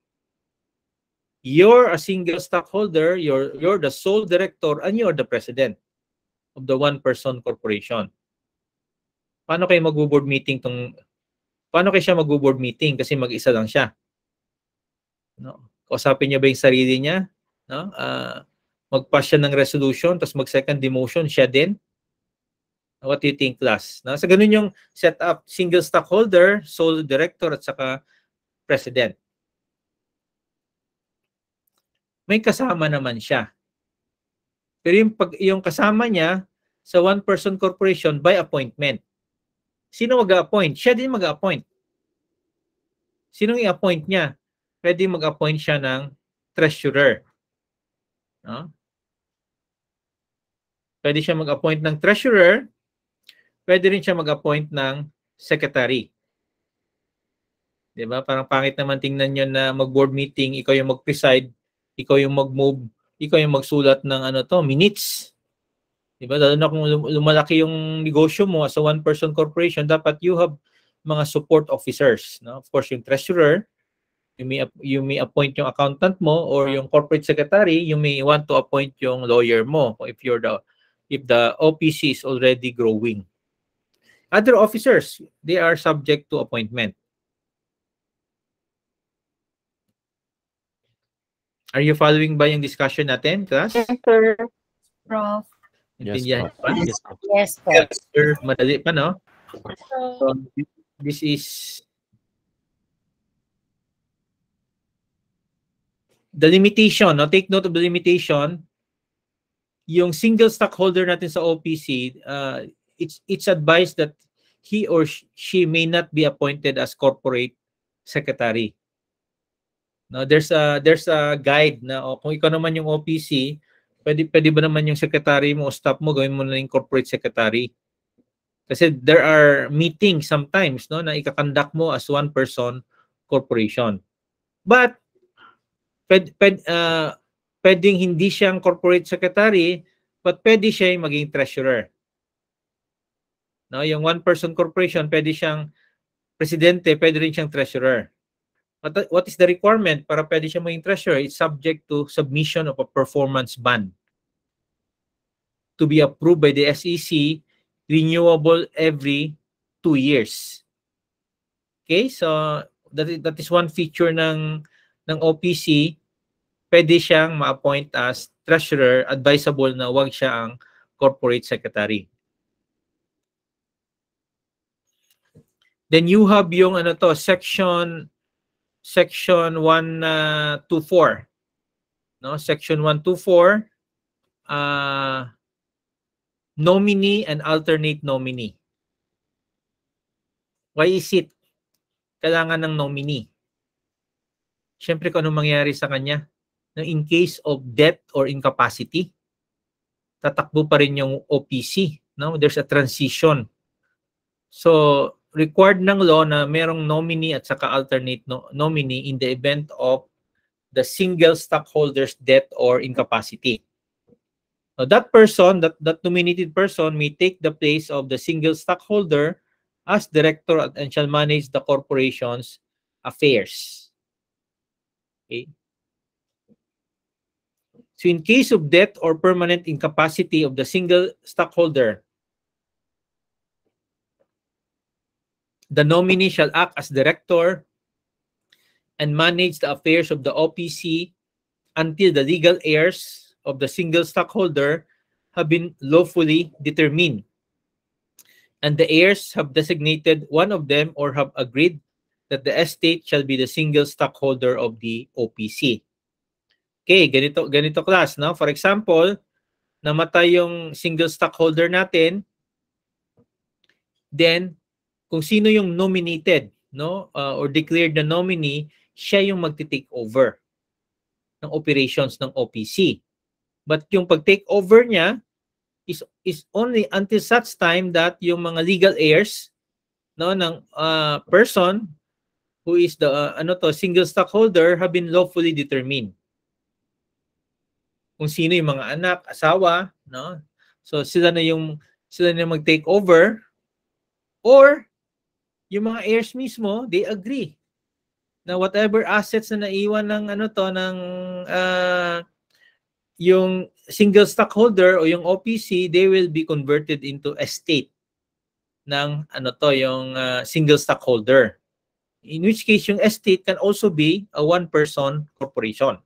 You're a single stockholder, you're you're the sole director and you're the president of the one person corporation paano kayo mag-board meeting tong paano kayo siya mag-board meeting kasi mag-isa lang siya. No? Kausapin niya ba yung sarili niya? No? Uh, ah, magpa pass siya ng resolution, tapos mag-second demotion siya din. What do you think, class? No? So, ganun yung setup, single stockholder, sole director, at saka president. May kasama naman siya. Pero yung, pag, yung kasama niya sa one-person corporation by appointment. Sino mag-appoint? Siya din mag-appoint. Sinong i-appoint niya? Pwede mag-appoint siya ng treasurer. No? Pwede siya mag-appoint ng treasurer. Pwede rin siya mag-appoint ng secretary. 'Di ba? Parang pangit naman tingnan niyo na mag-board meeting, ikaw yung mag-preside, ikaw yung mag-move, ikaw yung magsulat ng ano to, minutes. 'Di ba? Lalo na kung lumalaki yung negosyo mo as a one person corporation, dapat you have mga support officers, no? Of course, yung treasurer, you may you may appoint yung accountant mo or mm. yung corporate secretary, you may want to appoint yung lawyer mo if you're the if the OPC is already growing. Other officers, they are subject to appointment. Are you following ba yung discussion natin, class? Yes, sir. Prof yes, pa? Yes, po. Yes, po. Yes, sir. Madali pa, no? So, um, this is the limitation, no? take note of the limitation. Yung single stockholder natin sa OPC, uh, it's it's advised that he or she may not be appointed as corporate secretary. No, there's a there's a guide na oh, kung ikaw naman yung OPC, Pwede, pwede ba naman yung secretary mo o staff mo gawin mo na yung corporate secretary? Kasi there are meetings sometimes no, na ikakandak mo as one person corporation. But pwede, pwede, uh, ah, pwedeng hindi siyang corporate secretary but pwede siya maging treasurer. No, yung one person corporation, pwede siyang presidente, pwede rin siyang treasurer. What, is the requirement para pwede siya maging treasurer? It's subject to submission of a performance bond to be approved by the SEC, renewable every two years. Okay, so that is, that is one feature ng ng OPC. Pwede siyang ma-appoint as treasurer, advisable na wag siya ang corporate secretary. Then you have yung ano to, section section 124 uh, no section 124 uh nominee and alternate nominee why is it kailangan ng nominee syempre kung ano mangyari sa kanya no in case of death or incapacity tatakbo pa rin yung OPC no there's a transition so required ng law na merong nominee at saka alternate no- nominee in the event of the single stockholder's death or incapacity. Now, that person, that, that nominated person may take the place of the single stockholder as director and shall manage the corporation's affairs. Okay. So in case of death or permanent incapacity of the single stockholder, The nominee shall act as director and manage the affairs of the OPC until the legal heirs of the single stockholder have been lawfully determined and the heirs have designated one of them or have agreed that the estate shall be the single stockholder of the OPC. Okay, ganito ganito class, no? For example, namatay yung single stockholder natin, then kung sino yung nominated no uh, or declared na nominee, siya yung magti-take over ng operations ng OPC. But yung pag-take over niya is is only until such time that yung mga legal heirs no ng uh, person who is the uh, ano to single stockholder have been lawfully determined. Kung sino yung mga anak, asawa, no? So sila na yung sila na mag-take over or yung mga heirs mismo, they agree na whatever assets na naiwan ng ano to ng uh, yung single stockholder o yung OPC, they will be converted into estate ng ano to yung uh, single stockholder. In which case yung estate can also be a one person corporation.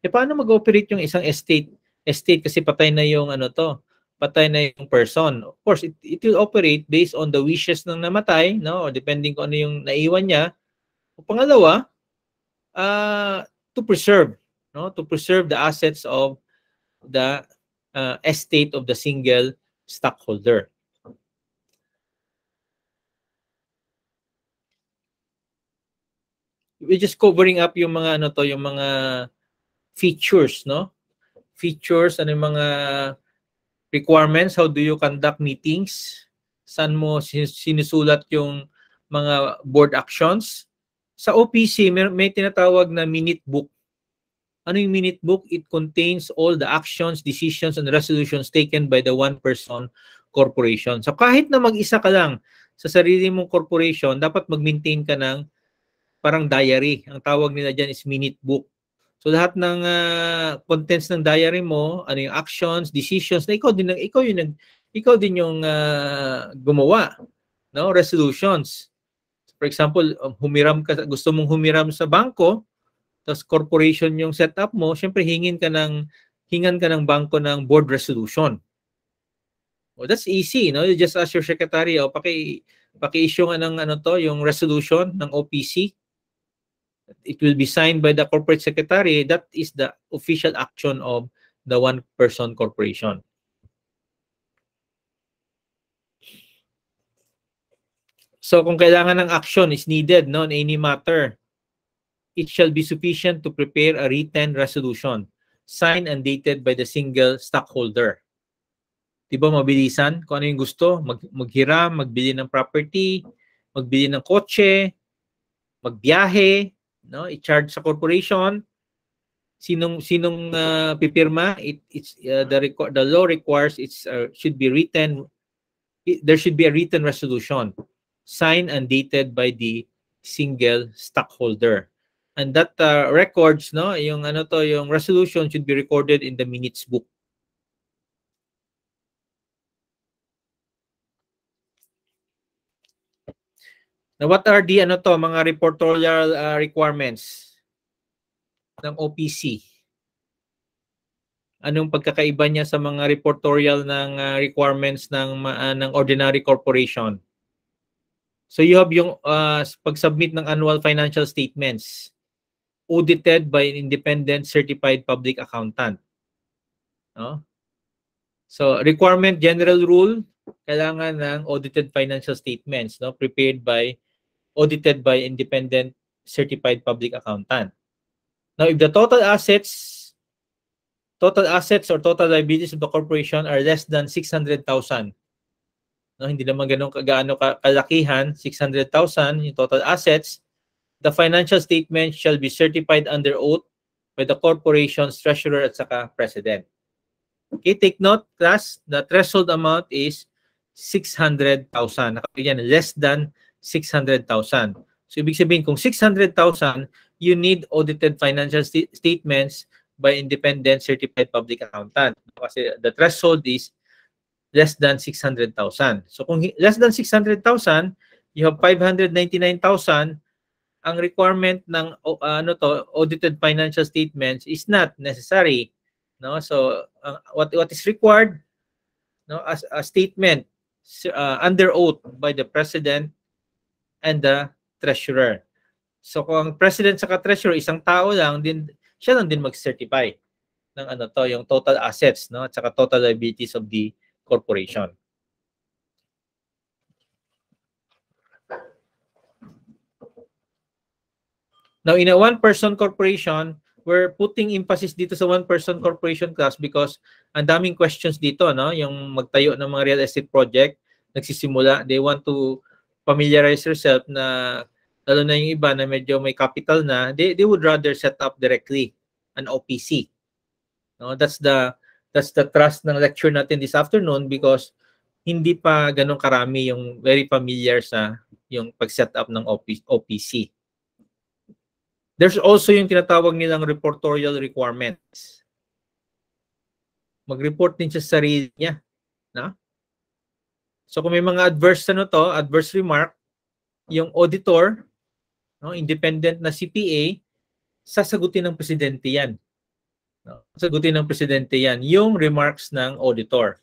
E paano mag-operate yung isang estate? Estate kasi patay na yung ano to, patay na yung person. Of course, it, it will operate based on the wishes ng namatay, no? Or depending kung ano yung naiwan niya. O pangalawa, uh, to preserve, no? To preserve the assets of the uh, estate of the single stockholder. We're just covering up yung mga ano to, yung mga features, no? Features, ano yung mga requirements, how do you conduct meetings, saan mo sinusulat yung mga board actions. Sa OPC, may, may tinatawag na minute book. Ano yung minute book? It contains all the actions, decisions, and resolutions taken by the one-person corporation. So kahit na mag-isa ka lang sa sarili mong corporation, dapat mag-maintain ka ng parang diary. Ang tawag nila dyan is minute book. So lahat ng uh, contents ng diary mo, ano yung actions, decisions na ikaw din ikaw yung nag ikaw din yung uh, gumawa, no? Resolutions. For example, um, humiram ka gusto mong humiram sa bangko, tapos corporation yung setup mo, syempre hingin ka ng hingan ka ng bangko ng board resolution. Well, oh, that's easy, no? You just ask your secretary, oh, paki paki-issue nga ng ano to, yung resolution ng OPC It will be signed by the corporate secretary. That is the official action of the one-person corporation. So kung kailangan ng action is needed no, in any matter, it shall be sufficient to prepare a written resolution signed and dated by the single stockholder. Diba mabilisan? Kung ano yung gusto, mag maghiram, magbili ng property, magbili ng kotse, magbiyahe, no? I-charge sa corporation. Sinong sinong uh, pipirma? It it's uh, the record the law requires it uh, ah, should be written it, there should be a written resolution signed and dated by the single stockholder. And that uh, records no, yung ano to, yung resolution should be recorded in the minutes book Na what are the ano to, mga reportorial uh, requirements ng OPC? Anong pagkakaiba niya sa mga reportorial ng uh, requirements ng uh, ng ordinary corporation? So you have yung uh, pag-submit ng annual financial statements audited by an independent certified public accountant. No? So requirement general rule kailangan ng audited financial statements no prepared by audited by independent certified public accountant. Now, if the total assets, total assets or total liabilities of the corporation are less than 600,000, no, hindi naman ganun gaano kalakihan, 600,000 yung total assets, the financial statement shall be certified under oath by the corporation's treasurer at saka president. Okay, take note, class, the threshold amount is 600,000. Nakapagyan, less than 600,000. So ibig sabihin kung 600,000, you need audited financial st statements by independent certified public accountant. Kasi the threshold is less than 600,000. So kung less than 600,000, you have 599,000 ang requirement ng uh, ano to audited financial statements is not necessary no so uh, what what is required no as a statement uh, under oath by the president and the treasurer. So kung ang president sa treasurer isang tao lang din siya lang din mag-certify ng ano to yung total assets no at saka total liabilities of the corporation. Now in a one person corporation, we're putting emphasis dito sa one person corporation class because ang daming questions dito no yung magtayo ng mga real estate project nagsisimula they want to familiarize yourself na lalo na yung iba na medyo may capital na, they, they would rather set up directly an OPC. No, that's the that's the trust ng lecture natin this afternoon because hindi pa ganun karami yung very familiar sa yung pag-set up ng OPC. There's also yung tinatawag nilang reportorial requirements. Mag-report din siya sa sarili niya So kung may mga adverse ano to, adverse remark, yung auditor, no, independent na CPA, sasagutin ng presidente yan. No, sagutin ng presidente yan, yung remarks ng auditor.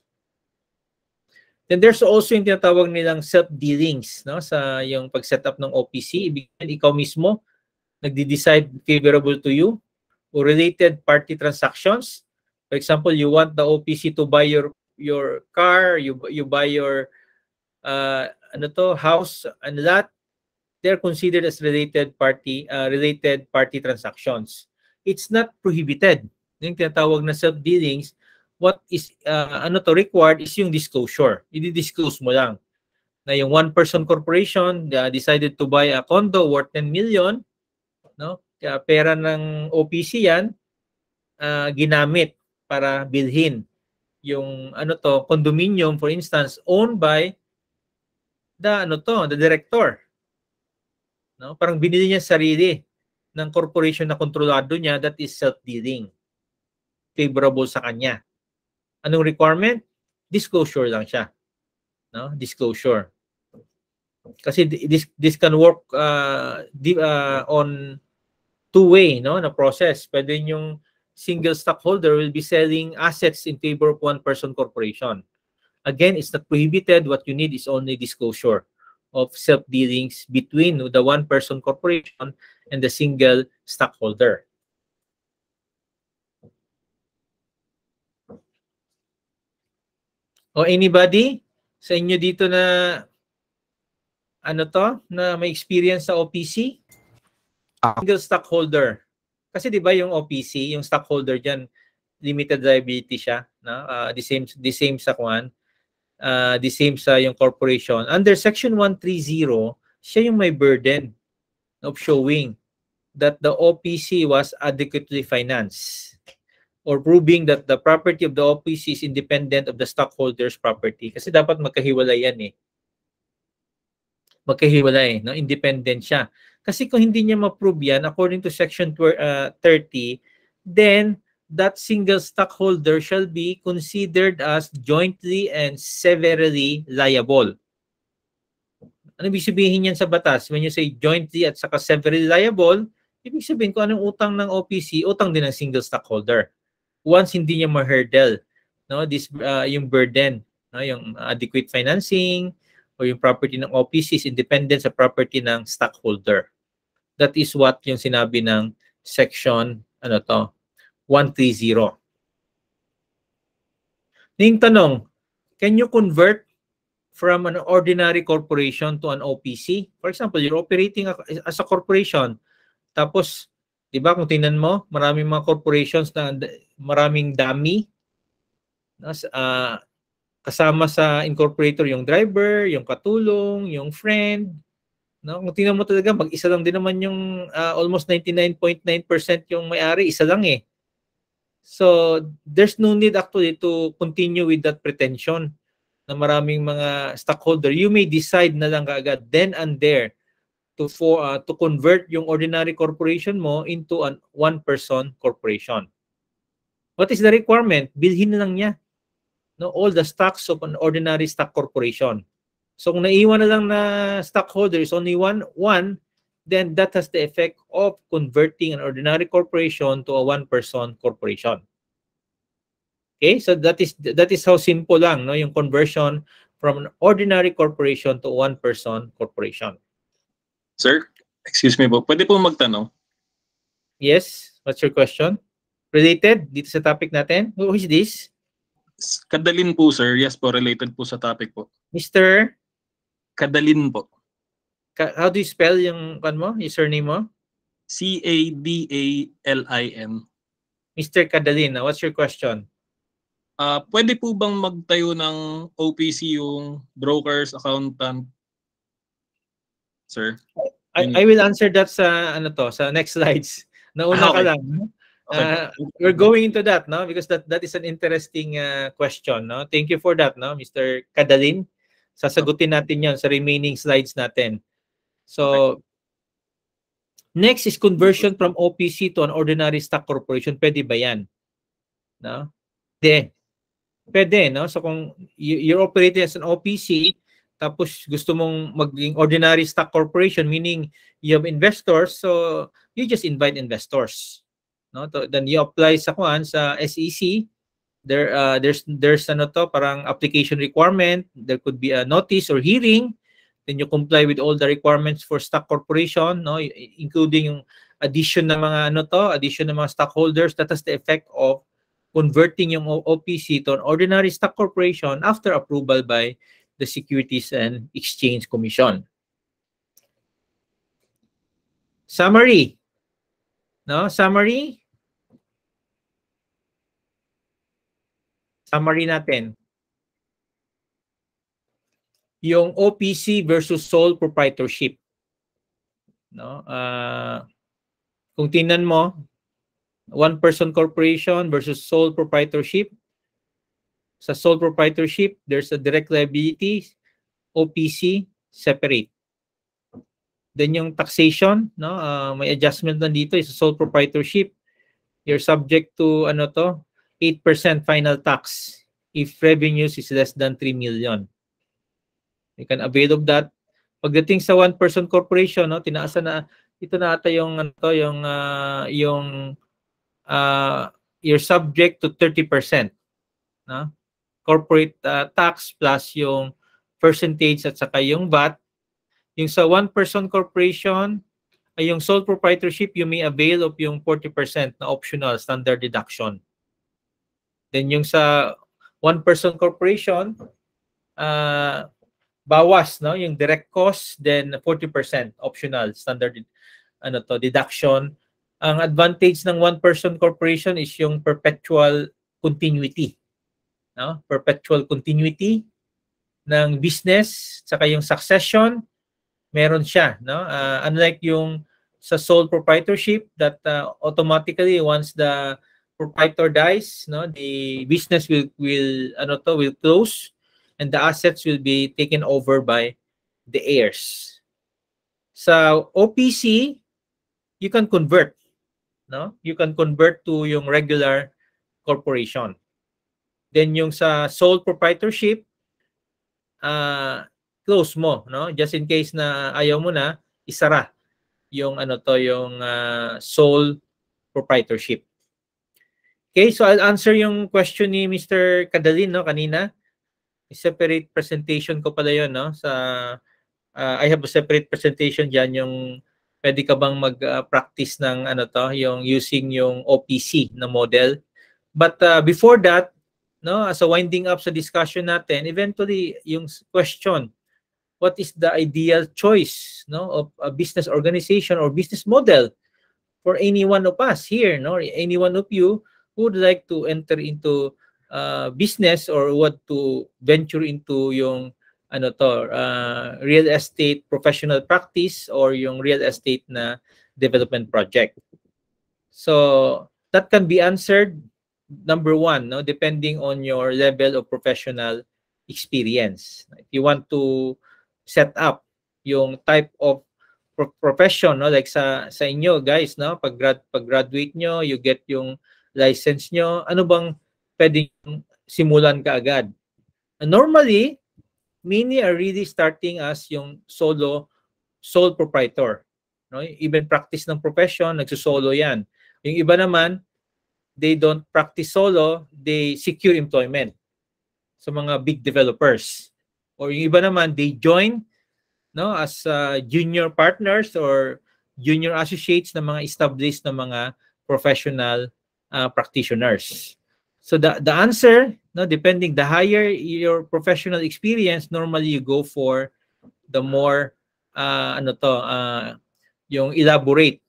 Then there's also yung tinatawag nilang self-dealings no, sa yung pag set up ng OPC. Ibig sabihin, ikaw mismo nagde-decide favorable to you or related party transactions. For example, you want the OPC to buy your your car, you you buy your uh, ano to, house, and that, they're considered as related party uh, related party transactions. It's not prohibited. Yung tinatawag na self-dealings, what is uh, ano to required is yung disclosure. I-disclose mo lang na yung one person corporation uh, decided to buy a condo worth 10 million, no? Kaya pera ng OPC 'yan uh, ginamit para bilhin yung ano to, condominium for instance owned by the ano to, the director. No? Parang binili niya sarili ng corporation na kontrolado niya that is self-dealing. Favorable sa kanya. Anong requirement? Disclosure lang siya. No? Disclosure. Kasi this this can work uh, di, uh, on two way no na process. Pwede yung single stockholder will be selling assets in favor of one person corporation. Again, it's not prohibited. What you need is only disclosure of self-dealings between the one-person corporation and the single stockholder. O anybody sa inyo dito na ano to na may experience sa OPC? Ah. Single stockholder. Kasi 'di ba yung OPC, yung stockholder diyan limited liability siya, no? Uh, the same the same sa kwan, uh, the same sa yung corporation. Under section 130, siya yung may burden of showing that the OPC was adequately financed or proving that the property of the OPC is independent of the stockholder's property. Kasi dapat magkahiwalay yan eh. Magkahiwalay, no? independent siya. Kasi kung hindi niya ma-prove yan, according to Section 30, uh, then that single stockholder shall be considered as jointly and severally liable. Ano ibig sabihin yan sa batas? When you say jointly at saka severally liable, ibig sabihin ko anong utang ng OPC, utang din ng single stockholder. Once hindi niya ma-hurdle no, this, uh, yung burden, no, yung adequate financing, o yung property ng OPC is independent sa property ng stockholder. That is what yung sinabi ng section ano to 130. Ning tanong, can you convert from an ordinary corporation to an OPC? For example, you're operating as a corporation. Tapos, 'di ba kung tingnan mo, maraming mga corporations na maraming dami nas uh, ah, kasama sa incorporator yung driver, yung katulong, yung friend, No? Kung tingnan mo talaga, mag-isa lang din naman yung uh, almost 99.9% yung may-ari, isa lang eh. So, there's no need actually to continue with that pretension na maraming mga stockholder. You may decide na lang kaagad then and there to for uh, to convert yung ordinary corporation mo into an one-person corporation. What is the requirement? Bilhin na lang niya no all the stocks of an ordinary stock corporation. So kung naiwan na lang na stockholder is only one, one, then that has the effect of converting an ordinary corporation to a one-person corporation. Okay, so that is that is how simple lang no yung conversion from an ordinary corporation to one-person corporation. Sir, excuse me po, pwede po magtanong? Yes, what's your question? Related dito sa topic natin? Who is this? Kadalin po sir, yes po, related po sa topic po. Mr. Kadalin po. Ka- how do you spell yung kan mo? Yung surname mo? C A D A L I N. Mr. Kadalin, ah, what's your question? Uh, pwede po bang magtayo ng OPC yung brokers, accountant, sir? I, I will answer that sa ano to, sa next slides. Nauna ah, okay. ka lang. Uh, we're going into that no because that that is an interesting uh, question no thank you for that no Mr. Kadalin Sasagutin natin yan sa remaining slides natin. So, next is conversion from OPC to an ordinary stock corporation. Pwede ba yan? No? Hindi. Pwede, no? So, kung you're operating as an OPC, tapos gusto mong maging ordinary stock corporation meaning you have investors so you just invite investors no then you apply sa kuan sa SEC there uh, there's there's ano to parang application requirement there could be a notice or hearing then you comply with all the requirements for stock corporation no including yung addition ng mga ano to addition ng mga stockholders that has the effect of converting yung OPC to an ordinary stock corporation after approval by the Securities and Exchange Commission summary no summary Summary natin. Yung OPC versus sole proprietorship. No? Uh, kung tinan mo, one-person corporation versus sole proprietorship, sa sole proprietorship, there's a direct liability, OPC, separate. Then yung taxation, no, uh, may adjustment nandito dito is sole proprietorship. You're subject to ano to, 8% final tax if revenues is less than 3 million. You can avail of that. Pagdating sa one person corporation, no, tinaasa na ito na ata yung ano to, yung uh, yung uh, you're subject to 30%, no? Corporate uh, tax plus yung percentage at saka yung VAT. Yung sa one person corporation, ay yung sole proprietorship, you may avail of yung 40% na optional standard deduction. Then yung sa one person corporation, uh, bawas no yung direct cost then 40% optional standard ano to deduction ang advantage ng one person corporation is yung perpetual continuity no perpetual continuity ng business saka yung succession meron siya no uh, unlike yung sa sole proprietorship that uh, automatically once the proprietor dies, no, the business will will ano to will close and the assets will be taken over by the heirs. So OPC, you can convert, no? You can convert to yung regular corporation. Then yung sa sole proprietorship, uh, close mo, no? Just in case na ayaw mo na, isara yung ano to, yung uh, sole proprietorship. Okay, so I'll answer yung question ni Mr. Kadalin no kanina. separate presentation ko pala yon no sa uh, I have a separate presentation diyan yung pwede ka bang mag-practice uh, ng ano to, yung using yung OPC na model. But uh, before that, no, as a winding up sa discussion natin, eventually yung question, what is the ideal choice, no, of a business organization or business model for any one of us here, no, or any one of you would like to enter into uh, business or what to venture into yung ano to, uh, real estate professional practice or yung real estate na development project. So that can be answered number one, no, depending on your level of professional experience. If you want to set up yung type of pro- profession, no, like sa sa inyo guys, no, pag grad pag graduate nyo, you get yung license nyo, ano bang pwedeng simulan ka agad. normally, many are really starting as yung solo, sole proprietor. No? Even practice ng profession, nagsosolo yan. Yung iba naman, they don't practice solo, they secure employment sa mga big developers. Or yung iba naman, they join no as uh, junior partners or junior associates ng mga established na mga professional uh, practitioners. So the, the answer, no, depending the higher your professional experience, normally you go for the more uh, ano to, uh, yung elaborate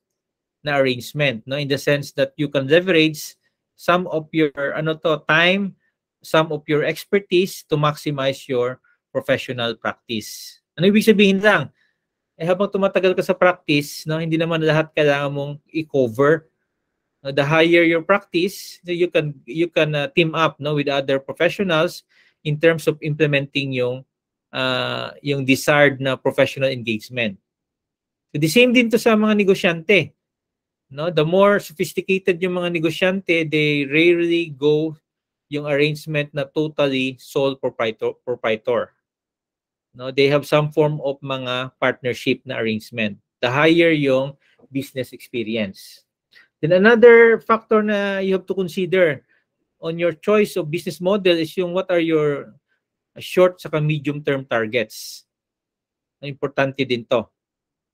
na arrangement, no, in the sense that you can leverage some of your ano to, time, some of your expertise to maximize your professional practice. Ano ibig sabihin lang? Eh habang tumatagal ka sa practice, no, hindi naman lahat kailangan mong i-cover uh, the higher your practice you can you can uh, team up no with other professionals in terms of implementing yung uh, yung desired na professional engagement so the same din to sa mga negosyante no the more sophisticated yung mga negosyante they rarely go yung arrangement na totally sole proprietor proprietor no they have some form of mga partnership na arrangement the higher yung business experience Then another factor na you have to consider on your choice of business model is yung what are your short saka medium term targets. Importante din to.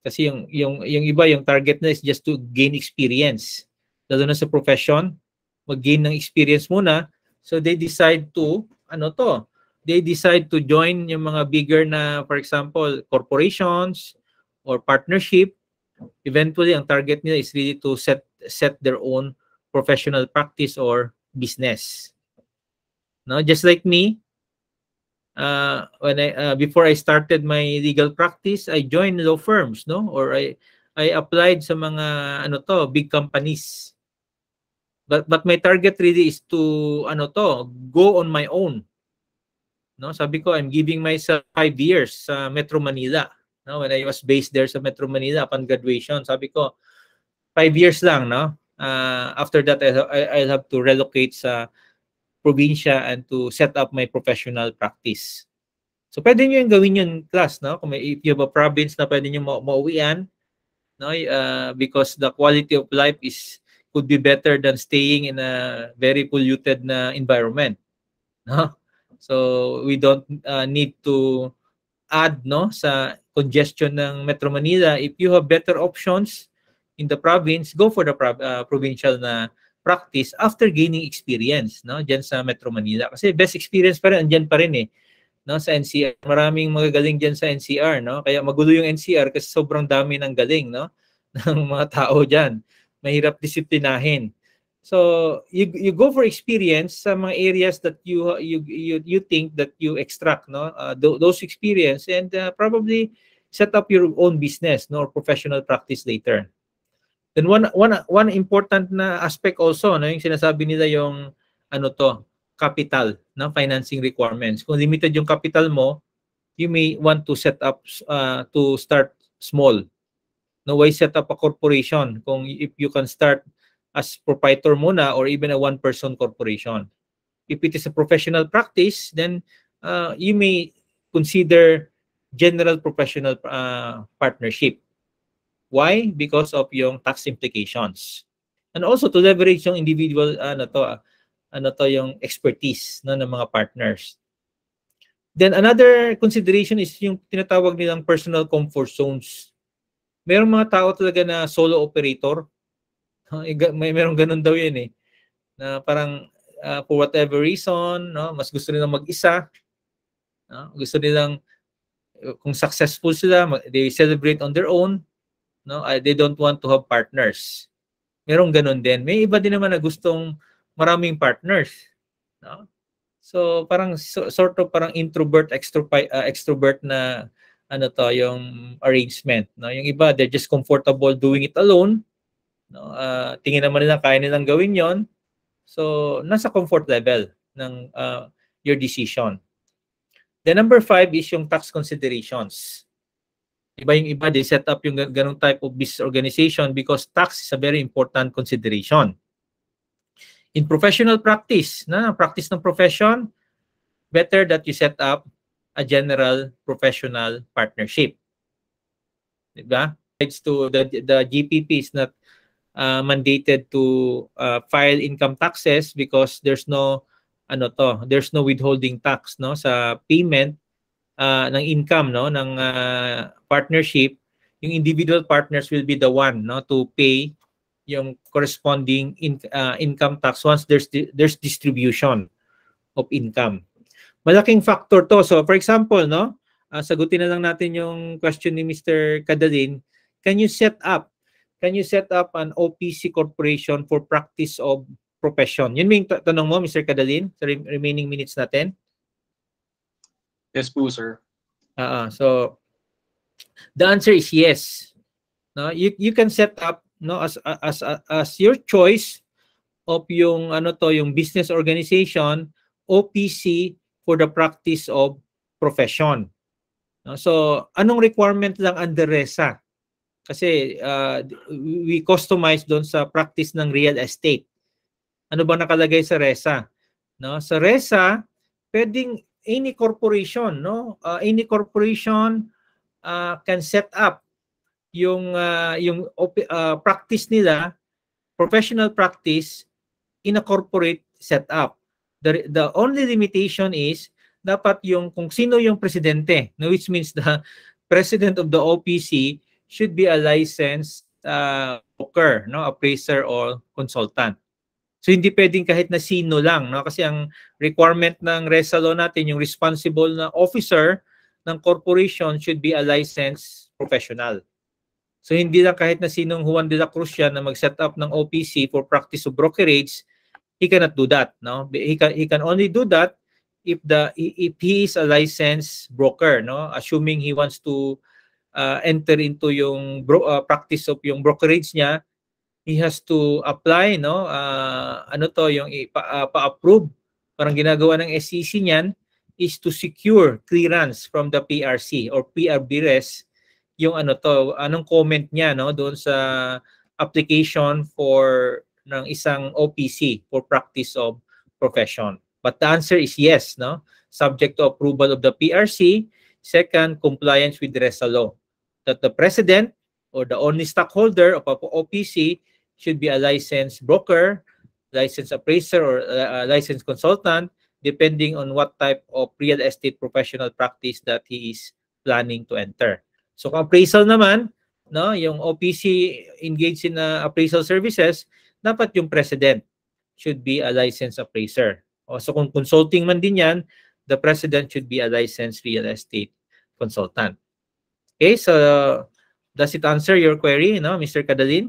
Kasi yung, yung, yung iba, yung target na is just to gain experience. Lalo na sa profession, mag-gain ng experience muna. So they decide to, ano to, they decide to join yung mga bigger na, for example, corporations or partnership. Eventually, ang target nila is really to set set their own professional practice or business. Now, just like me, uh, when I uh, before I started my legal practice, I joined law firms, no, or I I applied sa mga ano to big companies. But but my target really is to ano to go on my own. No, sabi ko I'm giving myself five years sa Metro Manila. No, when I was based there sa Metro Manila upon graduation, sabi ko five years lang, no? Uh, after that, I, I'll have to relocate sa probinsya and to set up my professional practice. So, pwede niyo yung gawin yun, class, no? Kung may, if you have a province na pwede niyo ma mauwian, no? Uh, because the quality of life is could be better than staying in a very polluted na environment, no? So, we don't uh, need to add, no, sa congestion ng Metro Manila. If you have better options, in the province, go for the pro- uh, provincial na practice after gaining experience, no? Diyan sa Metro Manila kasi best experience pa rin andiyan pa rin eh no sa NCR. Maraming magagaling diyan sa NCR, no? Kaya magulo yung NCR kasi sobrang dami ng galing, no? ng mga tao diyan. Mahirap disiplinahin. So, you you go for experience sa mga areas that you you you, you think that you extract, no? Uh, those experience and uh, probably set up your own business, no, or professional practice later. Then one one one important na aspect also no yung sinasabi nila yung ano to capital no financing requirements. Kung limited yung capital mo, you may want to set up uh, to start small. No why set up a corporation kung if you can start as proprietor muna or even a one person corporation. If it is a professional practice, then uh, you may consider general professional uh, partnership Why? Because of yung tax implications. And also to leverage yung individual ano to ah, ano to yung expertise no, ng mga partners. Then another consideration is yung tinatawag nilang personal comfort zones. Merong mga tao talaga na solo operator. Eh, may merong ganun daw yan eh. Na parang uh, for whatever reason, no, mas gusto nilang mag-isa. No? Gusto nilang eh, kung successful sila, they celebrate on their own. No? Uh, they don't want to have partners. Merong ganun din. May iba din naman na gustong maraming partners. No? So parang so, sort of parang introvert extrovert uh, ah, extrovert na ano to yung arrangement no yung iba they're just comfortable doing it alone no uh, tingin naman nila kaya nilang gawin yon so nasa comfort level ng uh, your decision the number five is yung tax considerations Iba yung iba, they set up yung ganung type of business organization because tax is a very important consideration. In professional practice, na practice ng profession, better that you set up a general professional partnership. Diba? It's to the, the GPP is not uh, mandated to uh, file income taxes because there's no ano to, there's no withholding tax no sa payment uh, ng income no ng uh, partnership yung individual partners will be the one no to pay yung corresponding in, uh, income tax once there's di- there's distribution of income malaking factor to so for example no uh, sagutin na lang natin yung question ni Mr. Kadalin can you set up can you set up an OPC corporation for practice of profession yun may tanong mo Mr. Kadalin sa re- remaining minutes natin Yes po, sir. Uh, so the answer is yes. No, you you can set up no as as as, as your choice of yung ano to yung business organization OPC for the practice of profession. No? So anong requirement lang under DRESA? Kasi uh, we customize doon sa practice ng real estate. Ano ba nakalagay sa RESA? No? Sa RESA, pwedeng any corporation, no? Uh, any corporation uh, can set up yung uh, yung uh, practice nila, professional practice in a corporate setup. The the only limitation is dapat yung kung sino yung presidente, no? which means the president of the OPC should be a licensed uh, broker, no, appraiser or consultant. So hindi pwedeng kahit na sino lang, no? kasi ang requirement ng RESA law natin, yung responsible na officer ng corporation should be a licensed professional. So hindi lang kahit na sinong Juan de la Cruz yan na mag-set up ng OPC for practice of brokerage, he cannot do that. No? He, can, he can only do that if the if he is a licensed broker, no? assuming he wants to uh, enter into yung bro, uh, practice of yung brokerage niya, he has to apply, no? Uh, ano to, yung ah, pa-approve. Uh, Parang ginagawa ng SEC niyan is to secure clearance from the PRC or PRBRES yung ano to, anong comment niya no doon sa application for ng isang OPC for practice of profession. But the answer is yes, no? Subject to approval of the PRC. Second, compliance with RESA law. That the president or the only stockholder of OPC should be a licensed broker, licensed appraiser, or a licensed consultant, depending on what type of real estate professional practice that he is planning to enter. So kung appraisal naman, no, yung OPC engaged in uh, appraisal services, dapat yung president should be a licensed appraiser. O, so kung consulting man din yan, the president should be a licensed real estate consultant. Okay, so does it answer your query, no, Mr. Kadalin?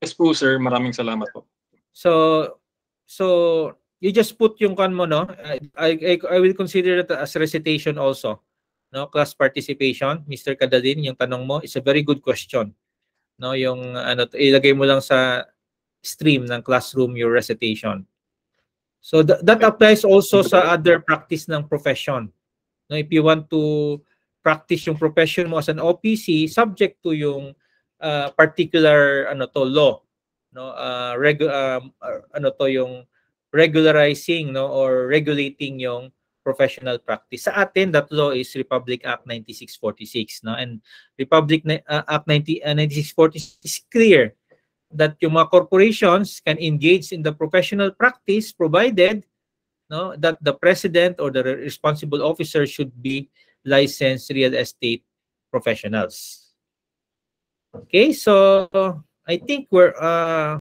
Yes po sir, maraming salamat po. So so you just put yung kan mo no. I, I I will consider that as recitation also. No, class participation, Mr. Kadadin, yung tanong mo is a very good question. No, yung ano ilagay mo lang sa stream ng classroom your recitation. So th- that applies also sa other practice ng profession. No, if you want to practice yung profession mo as an OPC subject to yung uh, particular ano to law no uh, regu- um, uh, ano to yung regularizing no or regulating yung professional practice. Sa atin that law is Republic Act 9646 no and Republic uh, Act 90, uh, 9646 is clear that yung mga corporations can engage in the professional practice provided no that the president or the responsible officer should be licensed real estate professionals. Okay, so I think we're uh,